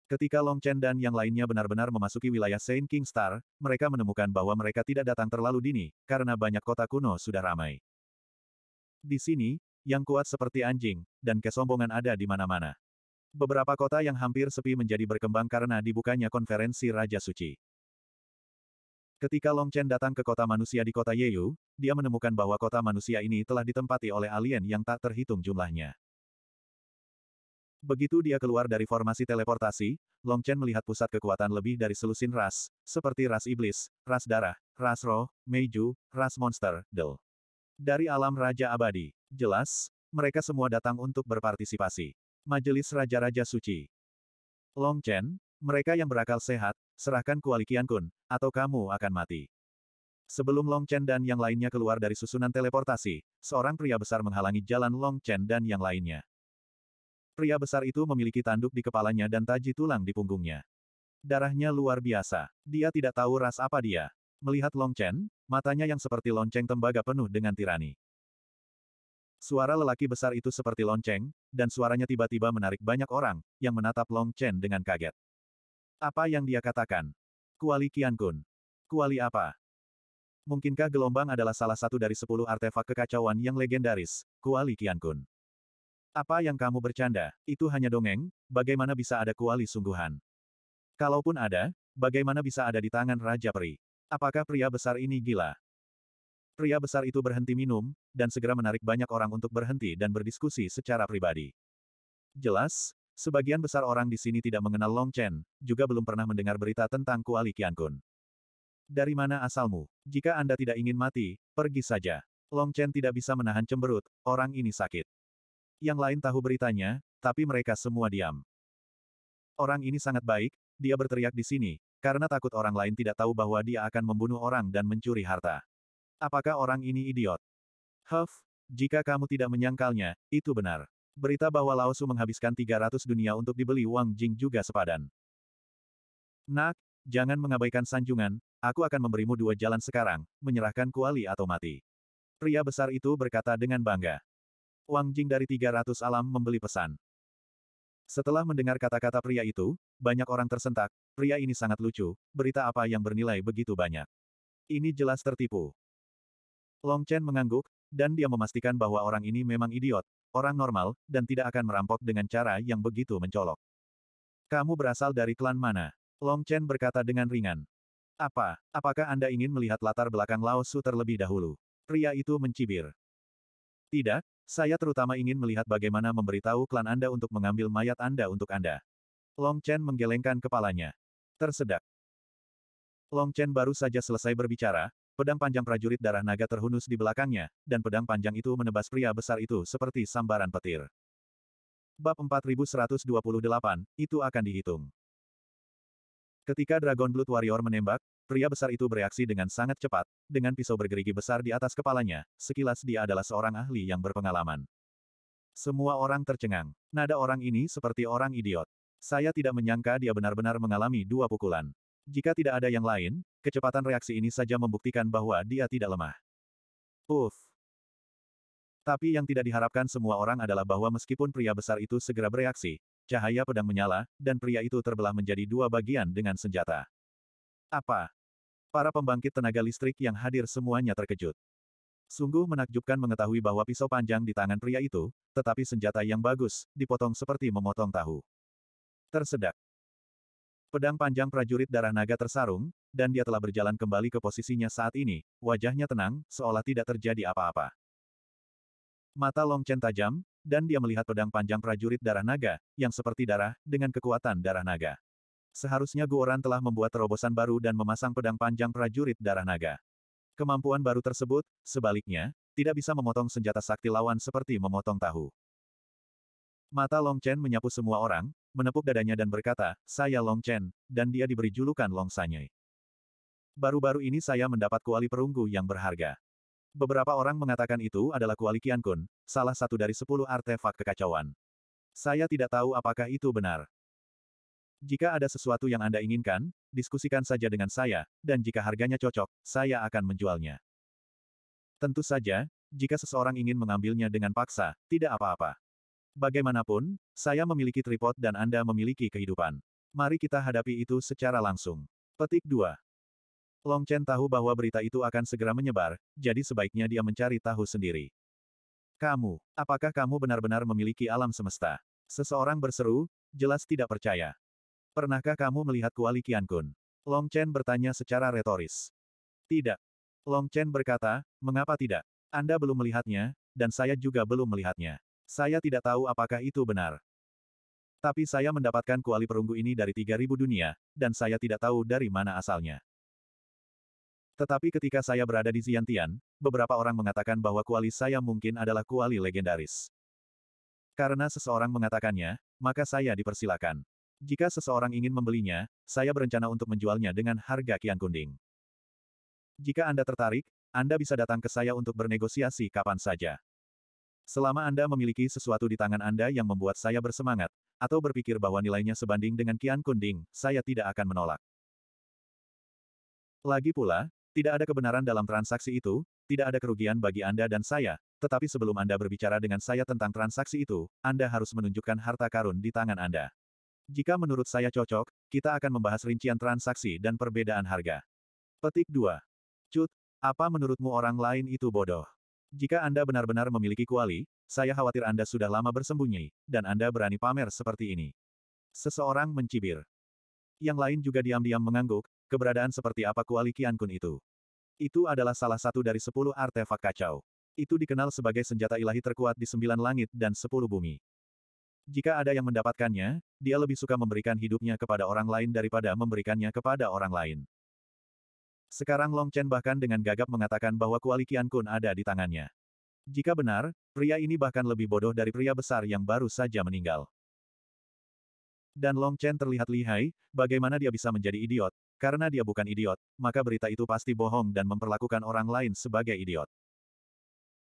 Ketika Long Chen dan yang lainnya benar-benar memasuki wilayah Saint King Star, mereka menemukan bahwa mereka tidak datang terlalu dini, karena banyak kota kuno sudah ramai. Di sini, yang kuat seperti anjing, dan kesombongan ada di mana-mana. Beberapa kota yang hampir sepi menjadi berkembang karena dibukanya konferensi Raja Suci. Ketika Long Chen datang ke kota manusia di kota Yeyu, dia menemukan bahwa kota manusia ini telah ditempati oleh alien yang tak terhitung jumlahnya. Begitu dia keluar dari formasi teleportasi, Long Chen melihat pusat kekuatan lebih dari selusin ras, seperti ras iblis, ras darah, ras roh, meiju, ras monster, del. Dari alam Raja Abadi, jelas, mereka semua datang untuk berpartisipasi. Majelis Raja-Raja Suci. Long Chen, mereka yang berakal sehat, serahkan kuali Qian Kun, atau kamu akan mati. Sebelum Long Chen dan yang lainnya keluar dari susunan teleportasi, seorang pria besar menghalangi jalan Long Chen dan yang lainnya. Pria besar itu memiliki tanduk di kepalanya dan taji tulang di punggungnya. Darahnya luar biasa. Dia tidak tahu ras apa dia. Melihat Long Chen, matanya yang seperti lonceng tembaga penuh dengan tirani. Suara lelaki besar itu seperti lonceng, dan suaranya tiba-tiba menarik banyak orang, yang menatap Long Chen dengan kaget. Apa yang dia katakan? Kuali Qian Kun. Kuali apa? Mungkinkah gelombang adalah salah satu dari sepuluh artefak kekacauan yang legendaris, Kuali Qian Kun? Apa yang kamu bercanda? Itu hanya dongeng, bagaimana bisa ada kuali sungguhan? Kalaupun ada, bagaimana bisa ada di tangan Raja Peri? Apakah pria besar ini gila? Pria besar itu berhenti minum, dan segera menarik banyak orang untuk berhenti dan berdiskusi secara pribadi. Jelas, sebagian besar orang di sini tidak mengenal Long Chen, juga belum pernah mendengar berita tentang Kuali Qiankun. Dari mana asalmu? Jika Anda tidak ingin mati, pergi saja. Long Chen tidak bisa menahan cemberut, orang ini sakit. Yang lain tahu beritanya, tapi mereka semua diam. Orang ini sangat baik, dia berteriak di sini, karena takut orang lain tidak tahu bahwa dia akan membunuh orang dan mencuri harta. Apakah orang ini idiot? Huff, jika kamu tidak menyangkalnya, itu benar. Berita bahwa Laosu menghabiskan 300 dunia untuk dibeli Wang Jing juga sepadan. Nak, jangan mengabaikan sanjungan, aku akan memberimu dua jalan sekarang, menyerahkan kuali atau mati. Pria besar itu berkata dengan bangga. Wang Jing dari 300 alam membeli pesan. Setelah mendengar kata-kata pria itu, banyak orang tersentak, pria ini sangat lucu, berita apa yang bernilai begitu banyak. Ini jelas tertipu. Long Chen mengangguk, dan dia memastikan bahwa orang ini memang idiot, orang normal, dan tidak akan merampok dengan cara yang begitu mencolok. Kamu berasal dari klan mana? Long Chen berkata dengan ringan. Apa? Apakah Anda ingin melihat latar belakang Lao Su terlebih dahulu? Pria itu mencibir. Tidak, saya terutama ingin melihat bagaimana memberitahu klan Anda untuk mengambil mayat Anda untuk Anda. Long Chen menggelengkan kepalanya. Tersedak. Long Chen baru saja selesai berbicara, Pedang panjang prajurit darah naga terhunus di belakangnya, dan pedang panjang itu menebas pria besar itu seperti sambaran petir. Bab 4128, itu akan dihitung. Ketika Dragon Blood Warrior menembak, pria besar itu bereaksi dengan sangat cepat, dengan pisau bergerigi besar di atas kepalanya, sekilas dia adalah seorang ahli yang berpengalaman. Semua orang tercengang. Nada orang ini seperti orang idiot. Saya tidak menyangka dia benar-benar mengalami dua pukulan. Jika tidak ada yang lain, kecepatan reaksi ini saja membuktikan bahwa dia tidak lemah. Uff. Tapi yang tidak diharapkan semua orang adalah bahwa meskipun pria besar itu segera bereaksi, cahaya pedang menyala, dan pria itu terbelah menjadi dua bagian dengan senjata. Apa? Para pembangkit tenaga listrik yang hadir semuanya terkejut. Sungguh menakjubkan mengetahui bahwa pisau panjang di tangan pria itu, tetapi senjata yang bagus, dipotong seperti memotong tahu. Tersedak. Pedang panjang prajurit darah naga tersarung, dan dia telah berjalan kembali ke posisinya saat ini, wajahnya tenang, seolah tidak terjadi apa-apa. Mata Long Chen tajam, dan dia melihat pedang panjang prajurit darah naga, yang seperti darah, dengan kekuatan darah naga. Seharusnya Guoran telah membuat terobosan baru dan memasang pedang panjang prajurit darah naga. Kemampuan baru tersebut, sebaliknya, tidak bisa memotong senjata sakti lawan seperti memotong tahu. Mata Long Chen menyapu semua orang, menepuk dadanya dan berkata, saya Long Chen, dan dia diberi julukan Long Sanye. Baru-baru ini saya mendapat kuali perunggu yang berharga. Beberapa orang mengatakan itu adalah kuali Qian Kun, salah satu dari sepuluh artefak kekacauan. Saya tidak tahu apakah itu benar. Jika ada sesuatu yang Anda inginkan, diskusikan saja dengan saya, dan jika harganya cocok, saya akan menjualnya. Tentu saja, jika seseorang ingin mengambilnya dengan paksa, tidak apa-apa. Bagaimanapun, saya memiliki tripod dan Anda memiliki kehidupan. Mari kita hadapi itu secara langsung. Petik 2. Long Chen tahu bahwa berita itu akan segera menyebar, jadi sebaiknya dia mencari tahu sendiri. Kamu, apakah kamu benar-benar memiliki alam semesta? Seseorang berseru, jelas tidak percaya. Pernahkah kamu melihat Kuali Kun? Long Chen bertanya secara retoris. Tidak. Long Chen berkata, mengapa tidak? Anda belum melihatnya, dan saya juga belum melihatnya. Saya tidak tahu apakah itu benar. Tapi saya mendapatkan kuali perunggu ini dari 3000 dunia, dan saya tidak tahu dari mana asalnya. Tetapi ketika saya berada di Ziantian, beberapa orang mengatakan bahwa kuali saya mungkin adalah kuali legendaris. Karena seseorang mengatakannya, maka saya dipersilakan. Jika seseorang ingin membelinya, saya berencana untuk menjualnya dengan harga kian kunding. Jika Anda tertarik, Anda bisa datang ke saya untuk bernegosiasi kapan saja. Selama Anda memiliki sesuatu di tangan Anda yang membuat saya bersemangat, atau berpikir bahwa nilainya sebanding dengan Kian Kunding, saya tidak akan menolak. Lagi pula, tidak ada kebenaran dalam transaksi itu, tidak ada kerugian bagi Anda dan saya, tetapi sebelum Anda berbicara dengan saya tentang transaksi itu, Anda harus menunjukkan harta karun di tangan Anda. Jika menurut saya cocok, kita akan membahas rincian transaksi dan perbedaan harga. Petik 2. Cut, apa menurutmu orang lain itu bodoh? Jika Anda benar-benar memiliki kuali, saya khawatir Anda sudah lama bersembunyi, dan Anda berani pamer seperti ini. Seseorang mencibir. Yang lain juga diam-diam mengangguk, keberadaan seperti apa kuali Kian Kun itu. Itu adalah salah satu dari sepuluh artefak kacau. Itu dikenal sebagai senjata ilahi terkuat di sembilan langit dan sepuluh bumi. Jika ada yang mendapatkannya, dia lebih suka memberikan hidupnya kepada orang lain daripada memberikannya kepada orang lain. Sekarang Long Chen bahkan dengan gagap mengatakan bahwa kuali Qian Kun ada di tangannya. Jika benar, pria ini bahkan lebih bodoh dari pria besar yang baru saja meninggal. Dan Long Chen terlihat lihai, bagaimana dia bisa menjadi idiot, karena dia bukan idiot, maka berita itu pasti bohong dan memperlakukan orang lain sebagai idiot.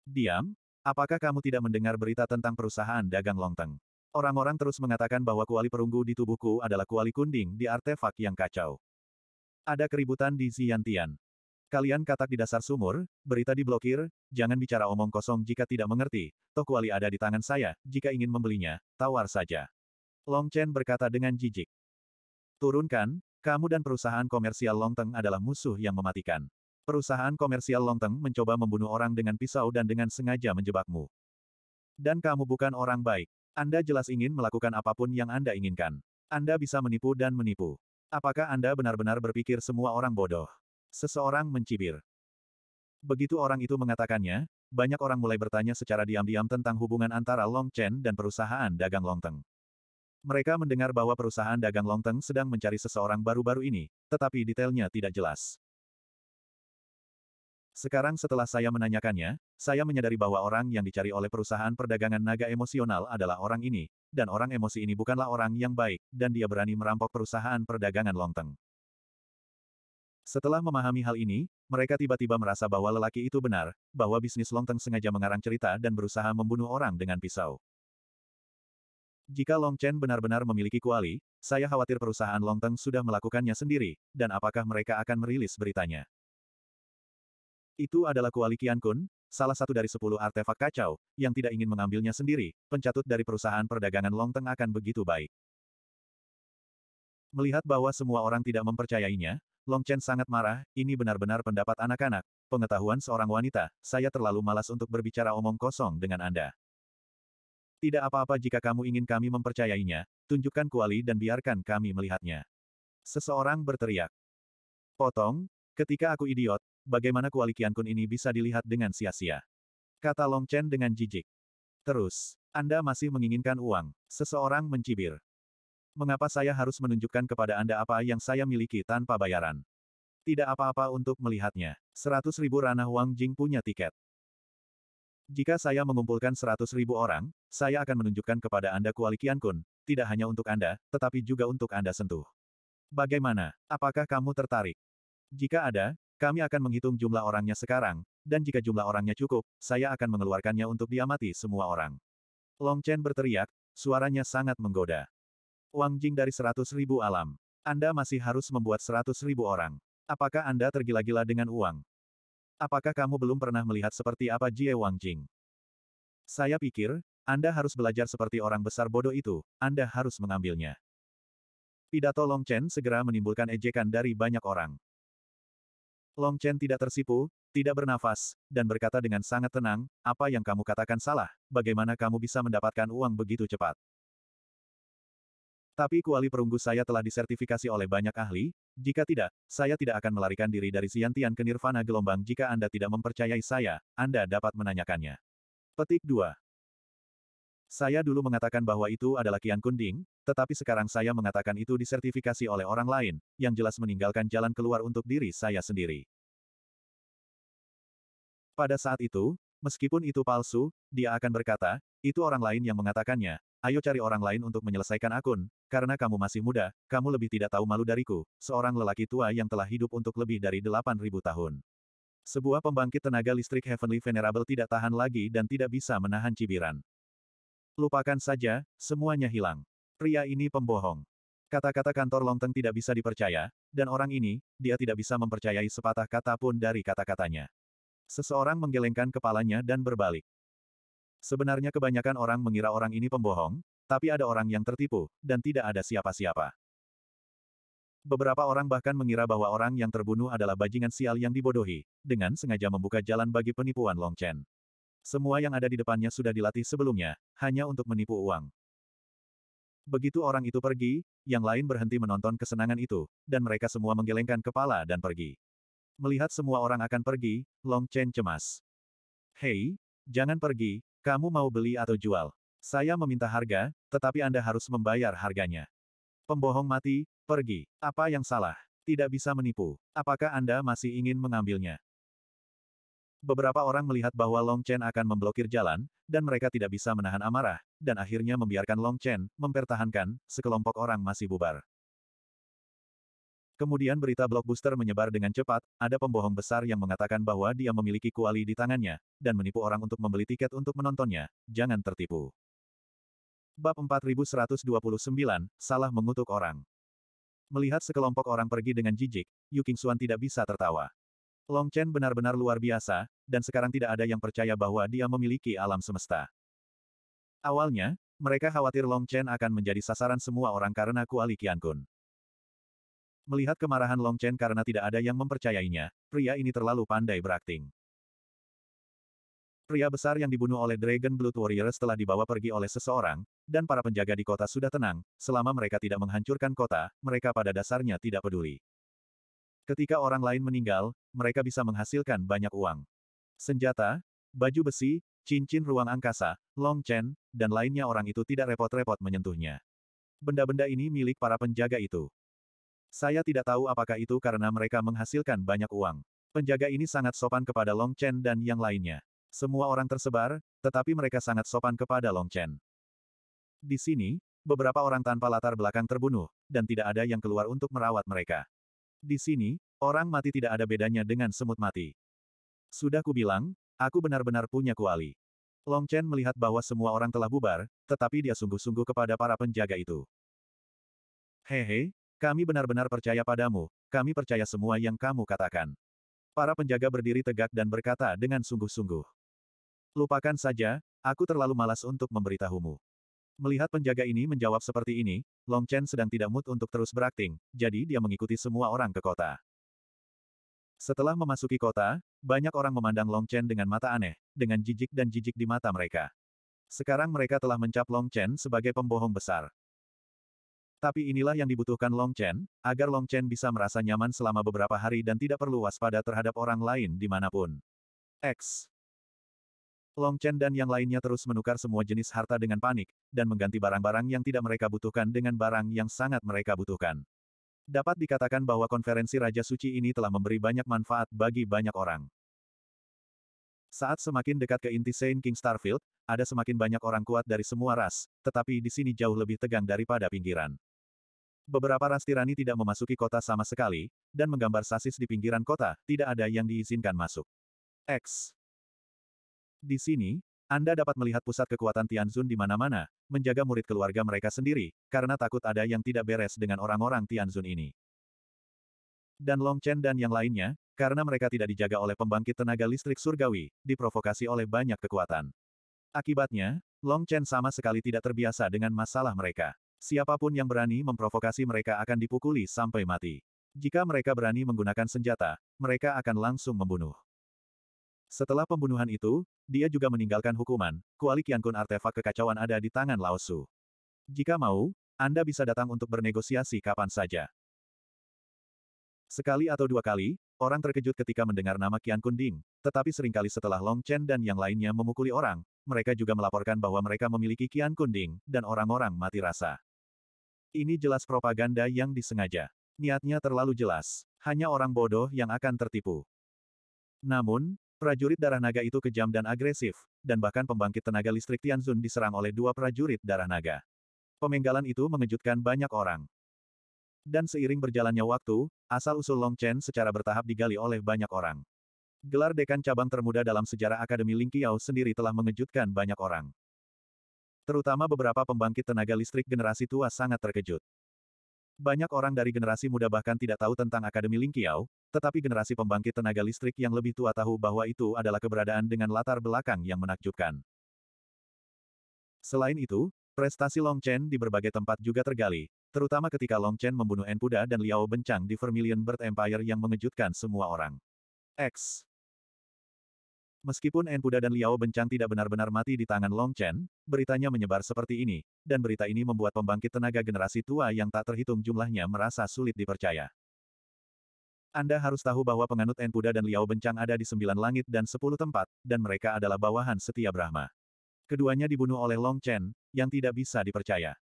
Diam, apakah kamu tidak mendengar berita tentang perusahaan dagang Long Teng? Orang-orang terus mengatakan bahwa kuali perunggu di tubuhku adalah kuali kunding di artefak yang kacau. Ada keributan di Ziyantian. Kalian katak di dasar sumur, berita diblokir, jangan bicara omong kosong jika tidak mengerti, Toko Ali ada di tangan saya, jika ingin membelinya, tawar saja. Long Chen berkata dengan jijik. Turunkan, kamu dan perusahaan komersial Long Teng adalah musuh yang mematikan. Perusahaan komersial Long Teng mencoba membunuh orang dengan pisau dan dengan sengaja menjebakmu. Dan kamu bukan orang baik. Anda jelas ingin melakukan apapun yang Anda inginkan. Anda bisa menipu dan menipu. Apakah Anda benar-benar berpikir semua orang bodoh? Seseorang mencibir. Begitu orang itu mengatakannya, banyak orang mulai bertanya secara diam-diam tentang hubungan antara Long Chen dan perusahaan dagang long teng. Mereka mendengar bahwa perusahaan dagang long teng sedang mencari seseorang baru-baru ini, tetapi detailnya tidak jelas. Sekarang setelah saya menanyakannya, saya menyadari bahwa orang yang dicari oleh perusahaan perdagangan naga emosional adalah orang ini, dan orang emosi ini bukanlah orang yang baik, dan dia berani merampok perusahaan perdagangan Longteng. Setelah memahami hal ini, mereka tiba-tiba merasa bahwa lelaki itu benar, bahwa bisnis Longteng sengaja mengarang cerita dan berusaha membunuh orang dengan pisau. Jika Long Chen benar-benar memiliki kuali, saya khawatir perusahaan Longteng sudah melakukannya sendiri, dan apakah mereka akan merilis beritanya. Itu adalah kuali Qian Kun, salah satu dari sepuluh artefak kacau, yang tidak ingin mengambilnya sendiri, pencatut dari perusahaan perdagangan Longteng akan begitu baik. Melihat bahwa semua orang tidak mempercayainya, Long Chen sangat marah, ini benar-benar pendapat anak-anak, pengetahuan seorang wanita, saya terlalu malas untuk berbicara omong kosong dengan Anda. Tidak apa-apa jika kamu ingin kami mempercayainya, tunjukkan kuali dan biarkan kami melihatnya. Seseorang berteriak. Potong, ketika aku idiot, bagaimana kuali kun ini bisa dilihat dengan sia-sia. Kata Long Chen dengan jijik. Terus, Anda masih menginginkan uang. Seseorang mencibir. Mengapa saya harus menunjukkan kepada Anda apa yang saya miliki tanpa bayaran? Tidak apa-apa untuk melihatnya. Seratus ribu ranah Wang Jing punya tiket. Jika saya mengumpulkan seratus ribu orang, saya akan menunjukkan kepada Anda kuali kun. tidak hanya untuk Anda, tetapi juga untuk Anda sentuh. Bagaimana? Apakah kamu tertarik? Jika ada, kami akan menghitung jumlah orangnya sekarang, dan jika jumlah orangnya cukup, saya akan mengeluarkannya untuk diamati semua orang. Long Chen berteriak, suaranya sangat menggoda. Wang Jing dari seratus ribu alam. Anda masih harus membuat seratus ribu orang. Apakah Anda tergila-gila dengan uang? Apakah kamu belum pernah melihat seperti apa Jie Wang Jing? Saya pikir, Anda harus belajar seperti orang besar bodoh itu, Anda harus mengambilnya. Pidato Long Chen segera menimbulkan ejekan dari banyak orang. Long Chen tidak tersipu, tidak bernafas, dan berkata dengan sangat tenang, apa yang kamu katakan salah, bagaimana kamu bisa mendapatkan uang begitu cepat. Tapi kuali perunggu saya telah disertifikasi oleh banyak ahli, jika tidak, saya tidak akan melarikan diri dari Siantian ke Nirvana gelombang jika Anda tidak mempercayai saya, Anda dapat menanyakannya. Petik 2. Saya dulu mengatakan bahwa itu adalah Kian Kunding, tetapi sekarang saya mengatakan itu disertifikasi oleh orang lain, yang jelas meninggalkan jalan keluar untuk diri saya sendiri. Pada saat itu, meskipun itu palsu, dia akan berkata, itu orang lain yang mengatakannya, ayo cari orang lain untuk menyelesaikan akun, karena kamu masih muda, kamu lebih tidak tahu malu dariku, seorang lelaki tua yang telah hidup untuk lebih dari 8.000 tahun. Sebuah pembangkit tenaga listrik Heavenly Venerable tidak tahan lagi dan tidak bisa menahan cibiran. Lupakan saja, semuanya hilang. Pria ini pembohong. Kata-kata kantor Longteng tidak bisa dipercaya, dan orang ini, dia tidak bisa mempercayai sepatah kata pun dari kata-katanya. Seseorang menggelengkan kepalanya dan berbalik. Sebenarnya kebanyakan orang mengira orang ini pembohong, tapi ada orang yang tertipu, dan tidak ada siapa-siapa. Beberapa orang bahkan mengira bahwa orang yang terbunuh adalah bajingan sial yang dibodohi, dengan sengaja membuka jalan bagi penipuan Long Chen. Semua yang ada di depannya sudah dilatih sebelumnya, hanya untuk menipu uang. Begitu orang itu pergi, yang lain berhenti menonton kesenangan itu, dan mereka semua menggelengkan kepala dan pergi. Melihat semua orang akan pergi, Long Chen cemas. Hei, jangan pergi, kamu mau beli atau jual? Saya meminta harga, tetapi Anda harus membayar harganya. Pembohong mati, pergi. Apa yang salah? Tidak bisa menipu. Apakah Anda masih ingin mengambilnya? Beberapa orang melihat bahwa Long Chen akan memblokir jalan, dan mereka tidak bisa menahan amarah, dan akhirnya membiarkan Long Chen mempertahankan, sekelompok orang masih bubar. Kemudian berita blockbuster menyebar dengan cepat, ada pembohong besar yang mengatakan bahwa dia memiliki kuali di tangannya, dan menipu orang untuk membeli tiket untuk menontonnya, jangan tertipu. Bab 4129, Salah mengutuk orang. Melihat sekelompok orang pergi dengan jijik, Yu Qingxuan tidak bisa tertawa. Long Chen benar-benar luar biasa, dan sekarang tidak ada yang percaya bahwa dia memiliki alam semesta. Awalnya, mereka khawatir Long Chen akan menjadi sasaran semua orang karena Kuali Kun. Melihat kemarahan Long Chen karena tidak ada yang mempercayainya, pria ini terlalu pandai berakting. Pria besar yang dibunuh oleh Dragon Blood Warriors telah dibawa pergi oleh seseorang, dan para penjaga di kota sudah tenang, selama mereka tidak menghancurkan kota, mereka pada dasarnya tidak peduli. Ketika orang lain meninggal, mereka bisa menghasilkan banyak uang. Senjata, baju besi, cincin ruang angkasa, long chain, dan lainnya orang itu tidak repot-repot menyentuhnya. Benda-benda ini milik para penjaga itu. Saya tidak tahu apakah itu karena mereka menghasilkan banyak uang. Penjaga ini sangat sopan kepada Long Chen dan yang lainnya. Semua orang tersebar, tetapi mereka sangat sopan kepada Long Chen. Di sini, beberapa orang tanpa latar belakang terbunuh, dan tidak ada yang keluar untuk merawat mereka. Di sini, Orang mati tidak ada bedanya dengan semut mati. Sudah kubilang, aku benar-benar punya kuali. Long Chen melihat bahwa semua orang telah bubar, tetapi dia sungguh-sungguh kepada para penjaga itu. Hehe, kami benar-benar percaya padamu, kami percaya semua yang kamu katakan. Para penjaga berdiri tegak dan berkata dengan sungguh-sungguh. Lupakan saja, aku terlalu malas untuk memberitahumu. Melihat penjaga ini menjawab seperti ini, Long Chen sedang tidak mood untuk terus berakting, jadi dia mengikuti semua orang ke kota. Setelah memasuki kota, banyak orang memandang Long Chen dengan mata aneh, dengan jijik dan jijik di mata mereka. Sekarang mereka telah mencap Long Chen sebagai pembohong besar. Tapi inilah yang dibutuhkan Long Chen, agar Long Chen bisa merasa nyaman selama beberapa hari dan tidak perlu waspada terhadap orang lain dimanapun. X. Long Chen dan yang lainnya terus menukar semua jenis harta dengan panik, dan mengganti barang-barang yang tidak mereka butuhkan dengan barang yang sangat mereka butuhkan. Dapat dikatakan bahwa konferensi Raja Suci ini telah memberi banyak manfaat bagi banyak orang. Saat semakin dekat ke inti Saint King Starfield, ada semakin banyak orang kuat dari semua ras, tetapi di sini jauh lebih tegang daripada pinggiran. Beberapa ras tirani tidak memasuki kota sama sekali, dan menggambar sasis di pinggiran kota, tidak ada yang diizinkan masuk. X. Di sini, anda dapat melihat pusat kekuatan Tianzun di mana-mana, menjaga murid keluarga mereka sendiri, karena takut ada yang tidak beres dengan orang-orang Tianzun ini. Dan Long Chen dan yang lainnya, karena mereka tidak dijaga oleh pembangkit tenaga listrik surgawi, diprovokasi oleh banyak kekuatan. Akibatnya, Long Chen sama sekali tidak terbiasa dengan masalah mereka. Siapapun yang berani memprovokasi mereka akan dipukuli sampai mati. Jika mereka berani menggunakan senjata, mereka akan langsung membunuh. Setelah pembunuhan itu, dia juga meninggalkan hukuman, kuali Qiankun artefak kekacauan ada di tangan Lao Su. Jika mau, Anda bisa datang untuk bernegosiasi kapan saja. Sekali atau dua kali, orang terkejut ketika mendengar nama Qiankun Ding, tetapi seringkali setelah Long Chen dan yang lainnya memukuli orang, mereka juga melaporkan bahwa mereka memiliki Qiankun Ding, dan orang-orang mati rasa. Ini jelas propaganda yang disengaja. Niatnya terlalu jelas. Hanya orang bodoh yang akan tertipu. Namun, Prajurit darah naga itu kejam dan agresif, dan bahkan pembangkit tenaga listrik Tianzun diserang oleh dua prajurit darah naga. Pemenggalan itu mengejutkan banyak orang. Dan seiring berjalannya waktu, asal-usul Long Chen secara bertahap digali oleh banyak orang. Gelar dekan cabang termuda dalam sejarah Akademi Lingqiao sendiri telah mengejutkan banyak orang. Terutama beberapa pembangkit tenaga listrik generasi tua sangat terkejut. Banyak orang dari generasi muda bahkan tidak tahu tentang Akademi Lingqiao, tetapi generasi pembangkit tenaga listrik yang lebih tua tahu bahwa itu adalah keberadaan dengan latar belakang yang menakjubkan. Selain itu, prestasi Long Chen di berbagai tempat juga tergali, terutama ketika Long Chen membunuh Enpuda dan Liao Bencang di Vermilion Bird Empire yang mengejutkan semua orang. X. Meskipun Puda dan Liao Bencang tidak benar-benar mati di tangan Long Chen, beritanya menyebar seperti ini, dan berita ini membuat pembangkit tenaga generasi tua yang tak terhitung jumlahnya merasa sulit dipercaya. Anda harus tahu bahwa penganut Puda dan Liao Bencang ada di sembilan langit dan sepuluh tempat, dan mereka adalah bawahan setia Brahma. Keduanya dibunuh oleh Long Chen, yang tidak bisa dipercaya.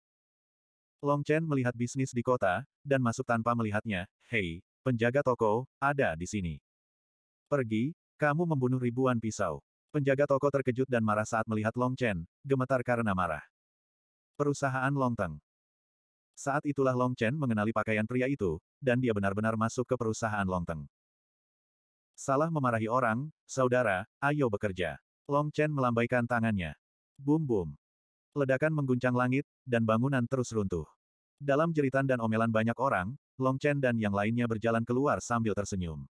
Long Chen melihat bisnis di kota, dan masuk tanpa melihatnya, Hei, penjaga toko, ada di sini. Pergi, kamu membunuh ribuan pisau. Penjaga toko terkejut dan marah saat melihat Long Chen, gemetar karena marah. Perusahaan Long Teng. Saat itulah Long Chen mengenali pakaian pria itu, dan dia benar-benar masuk ke perusahaan Long Teng. Salah memarahi orang, saudara, ayo bekerja. Long Chen melambaikan tangannya. Bum bum. Ledakan mengguncang langit, dan bangunan terus runtuh. Dalam jeritan dan omelan banyak orang, Long Chen dan yang lainnya berjalan keluar sambil tersenyum.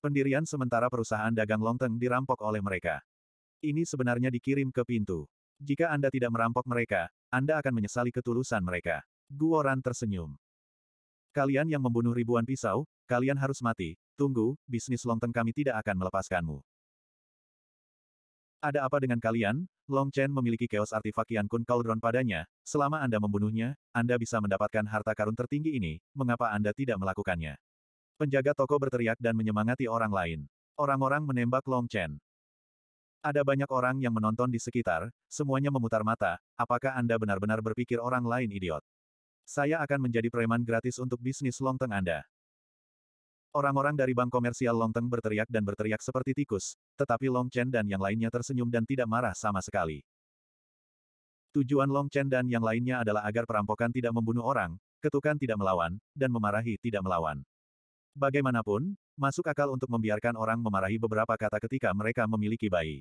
Pendirian sementara perusahaan dagang Longteng dirampok oleh mereka. Ini sebenarnya dikirim ke pintu. Jika Anda tidak merampok mereka, Anda akan menyesali ketulusan mereka. Guoran tersenyum. Kalian yang membunuh ribuan pisau, kalian harus mati. Tunggu, bisnis Longteng kami tidak akan melepaskanmu. Ada apa dengan kalian? Long Chen memiliki chaos artifak Yan Kun Cauldron padanya. Selama Anda membunuhnya, Anda bisa mendapatkan harta karun tertinggi ini. Mengapa Anda tidak melakukannya? Penjaga toko berteriak dan menyemangati orang lain. Orang-orang menembak Long Chen. Ada banyak orang yang menonton di sekitar, semuanya memutar mata, apakah Anda benar-benar berpikir orang lain idiot? Saya akan menjadi preman gratis untuk bisnis longteng Anda. Orang-orang dari bank komersial longteng berteriak dan berteriak seperti tikus, tetapi Long Chen dan yang lainnya tersenyum dan tidak marah sama sekali. Tujuan Long Chen dan yang lainnya adalah agar perampokan tidak membunuh orang, ketukan tidak melawan, dan memarahi tidak melawan. Bagaimanapun, masuk akal untuk membiarkan orang memarahi beberapa kata ketika mereka memiliki bayi.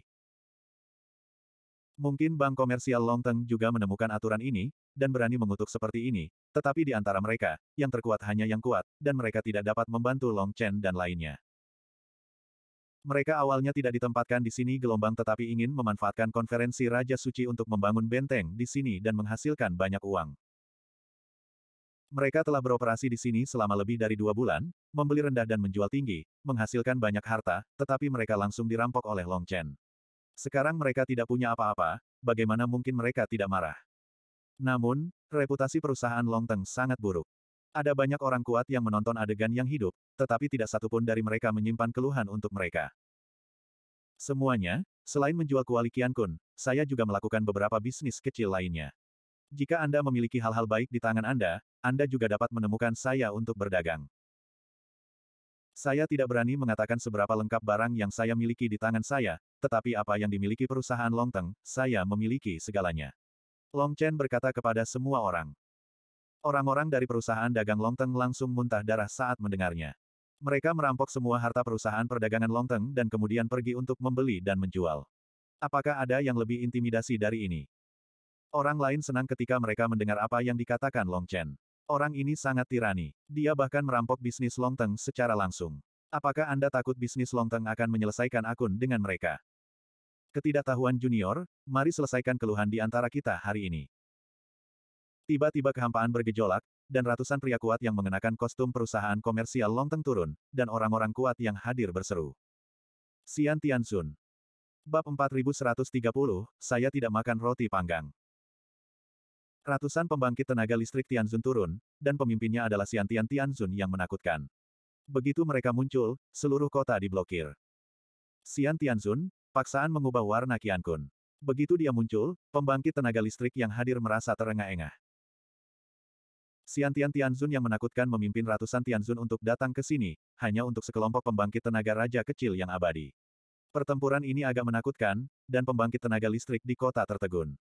Mungkin bank komersial Longteng juga menemukan aturan ini, dan berani mengutuk seperti ini, tetapi di antara mereka, yang terkuat hanya yang kuat, dan mereka tidak dapat membantu Long Chen dan lainnya. Mereka awalnya tidak ditempatkan di sini gelombang tetapi ingin memanfaatkan konferensi Raja Suci untuk membangun benteng di sini dan menghasilkan banyak uang. Mereka telah beroperasi di sini selama lebih dari dua bulan, membeli rendah dan menjual tinggi, menghasilkan banyak harta, tetapi mereka langsung dirampok oleh Long Chen. Sekarang mereka tidak punya apa-apa, bagaimana mungkin mereka tidak marah? Namun, reputasi perusahaan Long Teng sangat buruk. Ada banyak orang kuat yang menonton adegan yang hidup, tetapi tidak satupun dari mereka menyimpan keluhan untuk mereka. Semuanya, selain menjual kuali Kian Kun, saya juga melakukan beberapa bisnis kecil lainnya. Jika Anda memiliki hal-hal baik di tangan Anda, Anda juga dapat menemukan saya untuk berdagang. Saya tidak berani mengatakan seberapa lengkap barang yang saya miliki di tangan saya, tetapi apa yang dimiliki perusahaan Longteng, saya memiliki segalanya. Long Chen berkata kepada semua orang. Orang-orang dari perusahaan dagang Longteng langsung muntah darah saat mendengarnya. Mereka merampok semua harta perusahaan perdagangan Longteng dan kemudian pergi untuk membeli dan menjual. Apakah ada yang lebih intimidasi dari ini? Orang lain senang ketika mereka mendengar apa yang dikatakan Long Chen. Orang ini sangat tirani. Dia bahkan merampok bisnis Long Teng secara langsung. Apakah Anda takut bisnis Long Teng akan menyelesaikan akun dengan mereka? Ketidaktahuan junior, mari selesaikan keluhan di antara kita hari ini. Tiba-tiba kehampaan bergejolak, dan ratusan pria kuat yang mengenakan kostum perusahaan komersial Long Teng turun, dan orang-orang kuat yang hadir berseru. Xian Tiansun. Bab 4130, saya tidak makan roti panggang. Ratusan pembangkit tenaga listrik Tianzun turun, dan pemimpinnya adalah Xiantian Tianzun yang menakutkan. Begitu mereka muncul, seluruh kota diblokir. Xian Tianzun, paksaan mengubah warna Qiankun. Begitu dia muncul, pembangkit tenaga listrik yang hadir merasa terengah-engah. Xiantian Tianzun yang menakutkan memimpin ratusan Tianzun untuk datang ke sini, hanya untuk sekelompok pembangkit tenaga raja kecil yang abadi. Pertempuran ini agak menakutkan, dan pembangkit tenaga listrik di kota tertegun.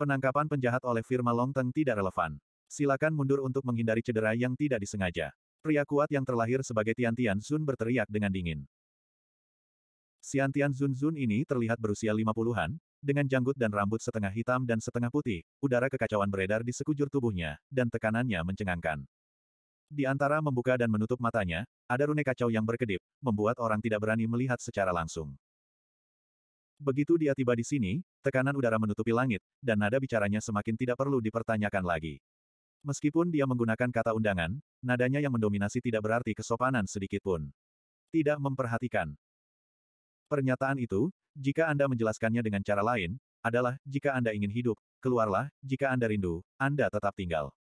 Penangkapan penjahat oleh firma Longteng tidak relevan. Silakan mundur untuk menghindari cedera yang tidak disengaja. Pria kuat yang terlahir sebagai Tian Tian Sun berteriak dengan dingin. Sian Tian Zun Zun ini terlihat berusia lima puluhan, dengan janggut dan rambut setengah hitam dan setengah putih, udara kekacauan beredar di sekujur tubuhnya, dan tekanannya mencengangkan. Di antara membuka dan menutup matanya, ada rune kacau yang berkedip, membuat orang tidak berani melihat secara langsung. Begitu dia tiba di sini, tekanan udara menutupi langit, dan nada bicaranya semakin tidak perlu dipertanyakan lagi. Meskipun dia menggunakan kata undangan, nadanya yang mendominasi tidak berarti kesopanan sedikitpun. Tidak memperhatikan. Pernyataan itu, jika Anda menjelaskannya dengan cara lain, adalah, jika Anda ingin hidup, keluarlah, jika Anda rindu, Anda tetap tinggal.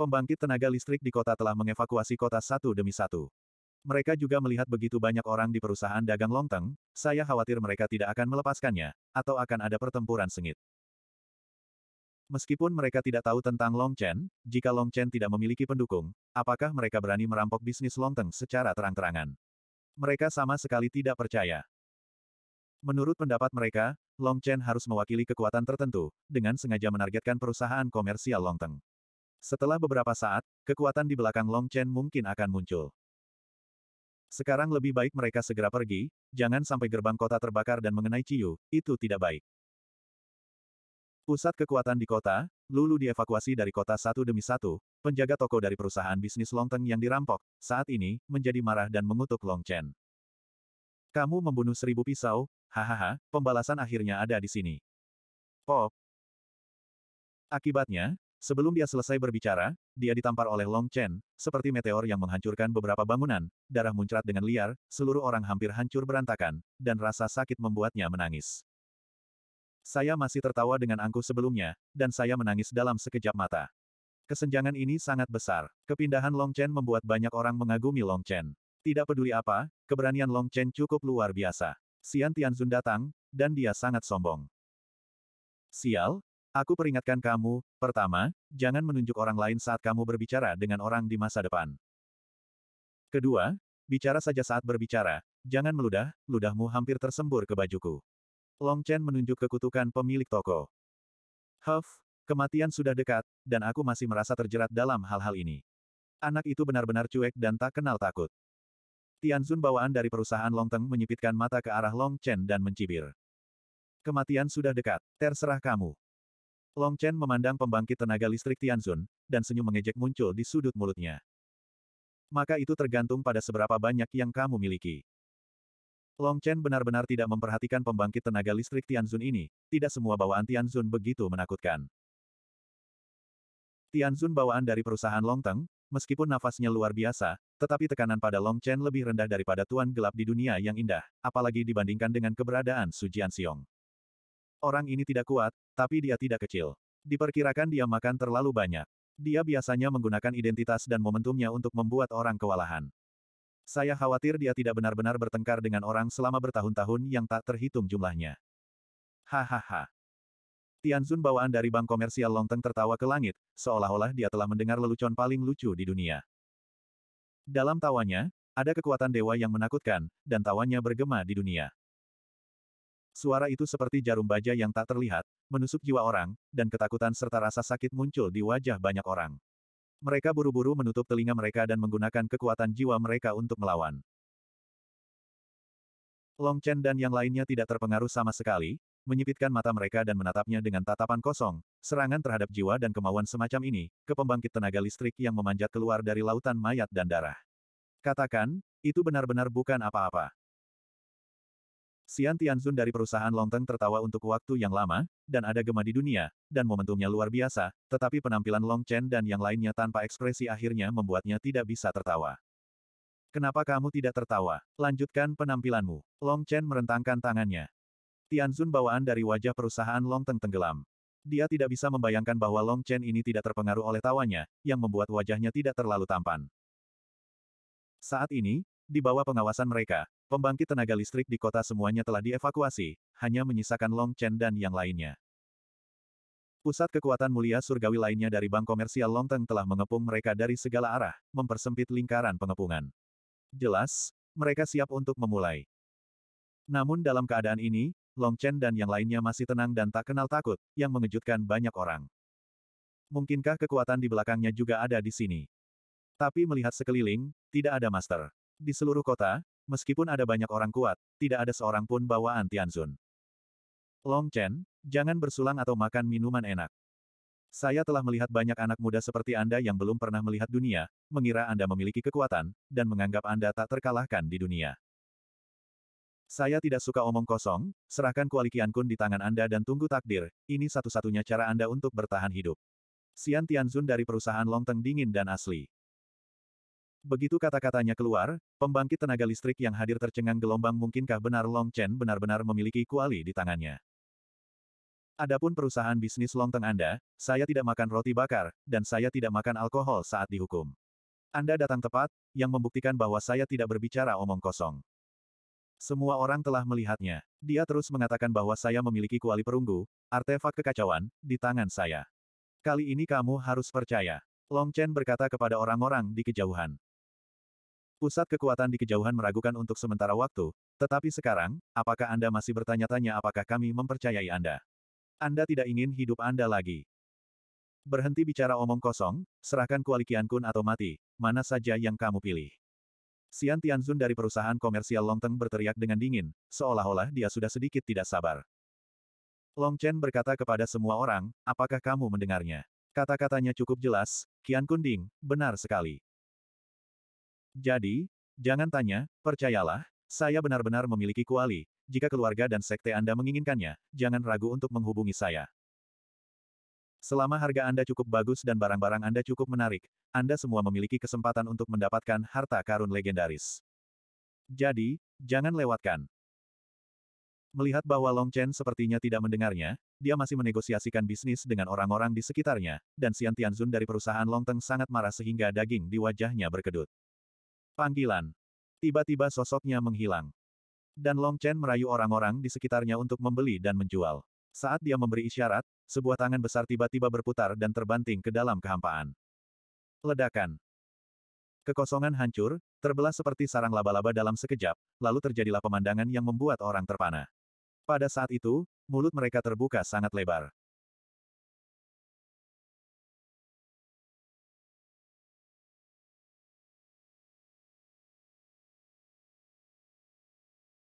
Pembangkit tenaga listrik di kota telah mengevakuasi kota satu demi satu. Mereka juga melihat begitu banyak orang di perusahaan dagang Longteng, saya khawatir mereka tidak akan melepaskannya, atau akan ada pertempuran sengit. Meskipun mereka tidak tahu tentang Long Chen, jika Long Chen tidak memiliki pendukung, apakah mereka berani merampok bisnis Longteng secara terang-terangan? Mereka sama sekali tidak percaya. Menurut pendapat mereka, Long Chen harus mewakili kekuatan tertentu, dengan sengaja menargetkan perusahaan komersial Longteng. Setelah beberapa saat, kekuatan di belakang Long Chen mungkin akan muncul. Sekarang lebih baik mereka segera pergi, jangan sampai gerbang kota terbakar dan mengenai Ciyu, itu tidak baik. Pusat kekuatan di kota, Lulu dievakuasi dari kota satu demi satu, penjaga toko dari perusahaan bisnis Longteng yang dirampok, saat ini, menjadi marah dan mengutuk Long Chen. Kamu membunuh seribu pisau, hahaha, pembalasan akhirnya ada di sini. Pop. Oh. Akibatnya, Sebelum dia selesai berbicara, dia ditampar oleh Long Chen, seperti meteor yang menghancurkan beberapa bangunan, darah muncrat dengan liar, seluruh orang hampir hancur berantakan, dan rasa sakit membuatnya menangis. Saya masih tertawa dengan angkuh sebelumnya, dan saya menangis dalam sekejap mata. Kesenjangan ini sangat besar. Kepindahan Long Chen membuat banyak orang mengagumi Long Chen. Tidak peduli apa, keberanian Long Chen cukup luar biasa. Xian Tianzun datang, dan dia sangat sombong. Sial, Aku peringatkan kamu, pertama, jangan menunjuk orang lain saat kamu berbicara dengan orang di masa depan. Kedua, bicara saja saat berbicara, jangan meludah, ludahmu hampir tersembur ke bajuku. Long Chen menunjuk ke kutukan pemilik toko. Huff, kematian sudah dekat, dan aku masih merasa terjerat dalam hal-hal ini. Anak itu benar-benar cuek dan tak kenal takut. Tianzun bawaan dari perusahaan Long Teng menyipitkan mata ke arah Long Chen dan mencibir. Kematian sudah dekat, terserah kamu. Long Chen memandang pembangkit tenaga listrik Tianzun, dan senyum mengejek muncul di sudut mulutnya. Maka itu tergantung pada seberapa banyak yang kamu miliki. Long Chen benar-benar tidak memperhatikan pembangkit tenaga listrik Tianzun ini, tidak semua bawaan Tianzun begitu menakutkan. Tianzun bawaan dari perusahaan Long Teng, meskipun nafasnya luar biasa, tetapi tekanan pada Long Chen lebih rendah daripada tuan gelap di dunia yang indah, apalagi dibandingkan dengan keberadaan Su Xiong. Orang ini tidak kuat, tapi dia tidak kecil. Diperkirakan dia makan terlalu banyak. Dia biasanya menggunakan identitas dan momentumnya untuk membuat orang kewalahan. Saya khawatir dia tidak benar-benar bertengkar dengan orang selama bertahun-tahun yang tak terhitung jumlahnya. Hahaha. Tianzun bawaan dari bank komersial Longteng tertawa ke langit, seolah-olah dia telah mendengar lelucon paling lucu di dunia. Dalam tawanya, ada kekuatan dewa yang menakutkan, dan tawanya bergema di dunia. Suara itu seperti jarum baja yang tak terlihat, menusuk jiwa orang, dan ketakutan serta rasa sakit muncul di wajah banyak orang. Mereka buru-buru menutup telinga mereka dan menggunakan kekuatan jiwa mereka untuk melawan. Long Chen dan yang lainnya tidak terpengaruh sama sekali, menyipitkan mata mereka dan menatapnya dengan tatapan kosong, serangan terhadap jiwa dan kemauan semacam ini, ke pembangkit tenaga listrik yang memanjat keluar dari lautan mayat dan darah. Katakan, itu benar-benar bukan apa-apa. Xian Tianzun dari perusahaan Longteng tertawa untuk waktu yang lama, dan ada gema di dunia, dan momentumnya luar biasa, tetapi penampilan Long Chen dan yang lainnya tanpa ekspresi akhirnya membuatnya tidak bisa tertawa. Kenapa kamu tidak tertawa? Lanjutkan penampilanmu. Long Chen merentangkan tangannya. Tianzun bawaan dari wajah perusahaan Longteng tenggelam. Dia tidak bisa membayangkan bahwa Long Chen ini tidak terpengaruh oleh tawanya, yang membuat wajahnya tidak terlalu tampan. Saat ini, di bawah pengawasan mereka, Pembangkit tenaga listrik di kota semuanya telah dievakuasi, hanya menyisakan Long Chen dan yang lainnya. Pusat kekuatan mulia surgawi lainnya dari bank komersial Long Teng telah mengepung mereka dari segala arah, mempersempit lingkaran pengepungan. Jelas, mereka siap untuk memulai. Namun dalam keadaan ini, Long Chen dan yang lainnya masih tenang dan tak kenal takut, yang mengejutkan banyak orang. Mungkinkah kekuatan di belakangnya juga ada di sini? Tapi melihat sekeliling, tidak ada master. Di seluruh kota, Meskipun ada banyak orang kuat, tidak ada seorang pun bawaan Tianzun. Long Chen, jangan bersulang atau makan minuman enak. Saya telah melihat banyak anak muda seperti Anda yang belum pernah melihat dunia, mengira Anda memiliki kekuatan, dan menganggap Anda tak terkalahkan di dunia. Saya tidak suka omong kosong, serahkan kualikian kun di tangan Anda dan tunggu takdir, ini satu-satunya cara Anda untuk bertahan hidup. Xian Tianzun dari perusahaan Longteng Dingin dan Asli. Begitu kata-katanya keluar, pembangkit tenaga listrik yang hadir tercengang gelombang mungkinkah benar Long Chen benar-benar memiliki kuali di tangannya. Adapun perusahaan bisnis Long teng Anda, saya tidak makan roti bakar, dan saya tidak makan alkohol saat dihukum. Anda datang tepat, yang membuktikan bahwa saya tidak berbicara omong kosong. Semua orang telah melihatnya. Dia terus mengatakan bahwa saya memiliki kuali perunggu, artefak kekacauan, di tangan saya. Kali ini kamu harus percaya. Long Chen berkata kepada orang-orang di kejauhan. Pusat kekuatan di kejauhan meragukan untuk sementara waktu, tetapi sekarang, apakah Anda masih bertanya-tanya apakah kami mempercayai Anda? Anda tidak ingin hidup Anda lagi. Berhenti bicara omong kosong, serahkan kuali Kun atau mati, mana saja yang kamu pilih. Xian Tianzun dari perusahaan komersial Longteng berteriak dengan dingin, seolah-olah dia sudah sedikit tidak sabar. Long Chen berkata kepada semua orang, apakah kamu mendengarnya? Kata-katanya cukup jelas, Kian Ding, benar sekali. Jadi, jangan tanya, percayalah, saya benar-benar memiliki kuali, jika keluarga dan sekte Anda menginginkannya, jangan ragu untuk menghubungi saya. Selama harga Anda cukup bagus dan barang-barang Anda cukup menarik, Anda semua memiliki kesempatan untuk mendapatkan harta karun legendaris. Jadi, jangan lewatkan. Melihat bahwa Long Chen sepertinya tidak mendengarnya, dia masih menegosiasikan bisnis dengan orang-orang di sekitarnya, dan Xian Tianzun dari perusahaan Long Teng sangat marah sehingga daging di wajahnya berkedut. Panggilan. Tiba-tiba sosoknya menghilang. Dan Long Chen merayu orang-orang di sekitarnya untuk membeli dan menjual. Saat dia memberi isyarat, sebuah tangan besar tiba-tiba berputar dan terbanting ke dalam kehampaan. Ledakan. Kekosongan hancur, terbelah seperti sarang laba-laba dalam sekejap, lalu terjadilah pemandangan yang membuat orang terpana. Pada saat itu, mulut mereka terbuka sangat lebar.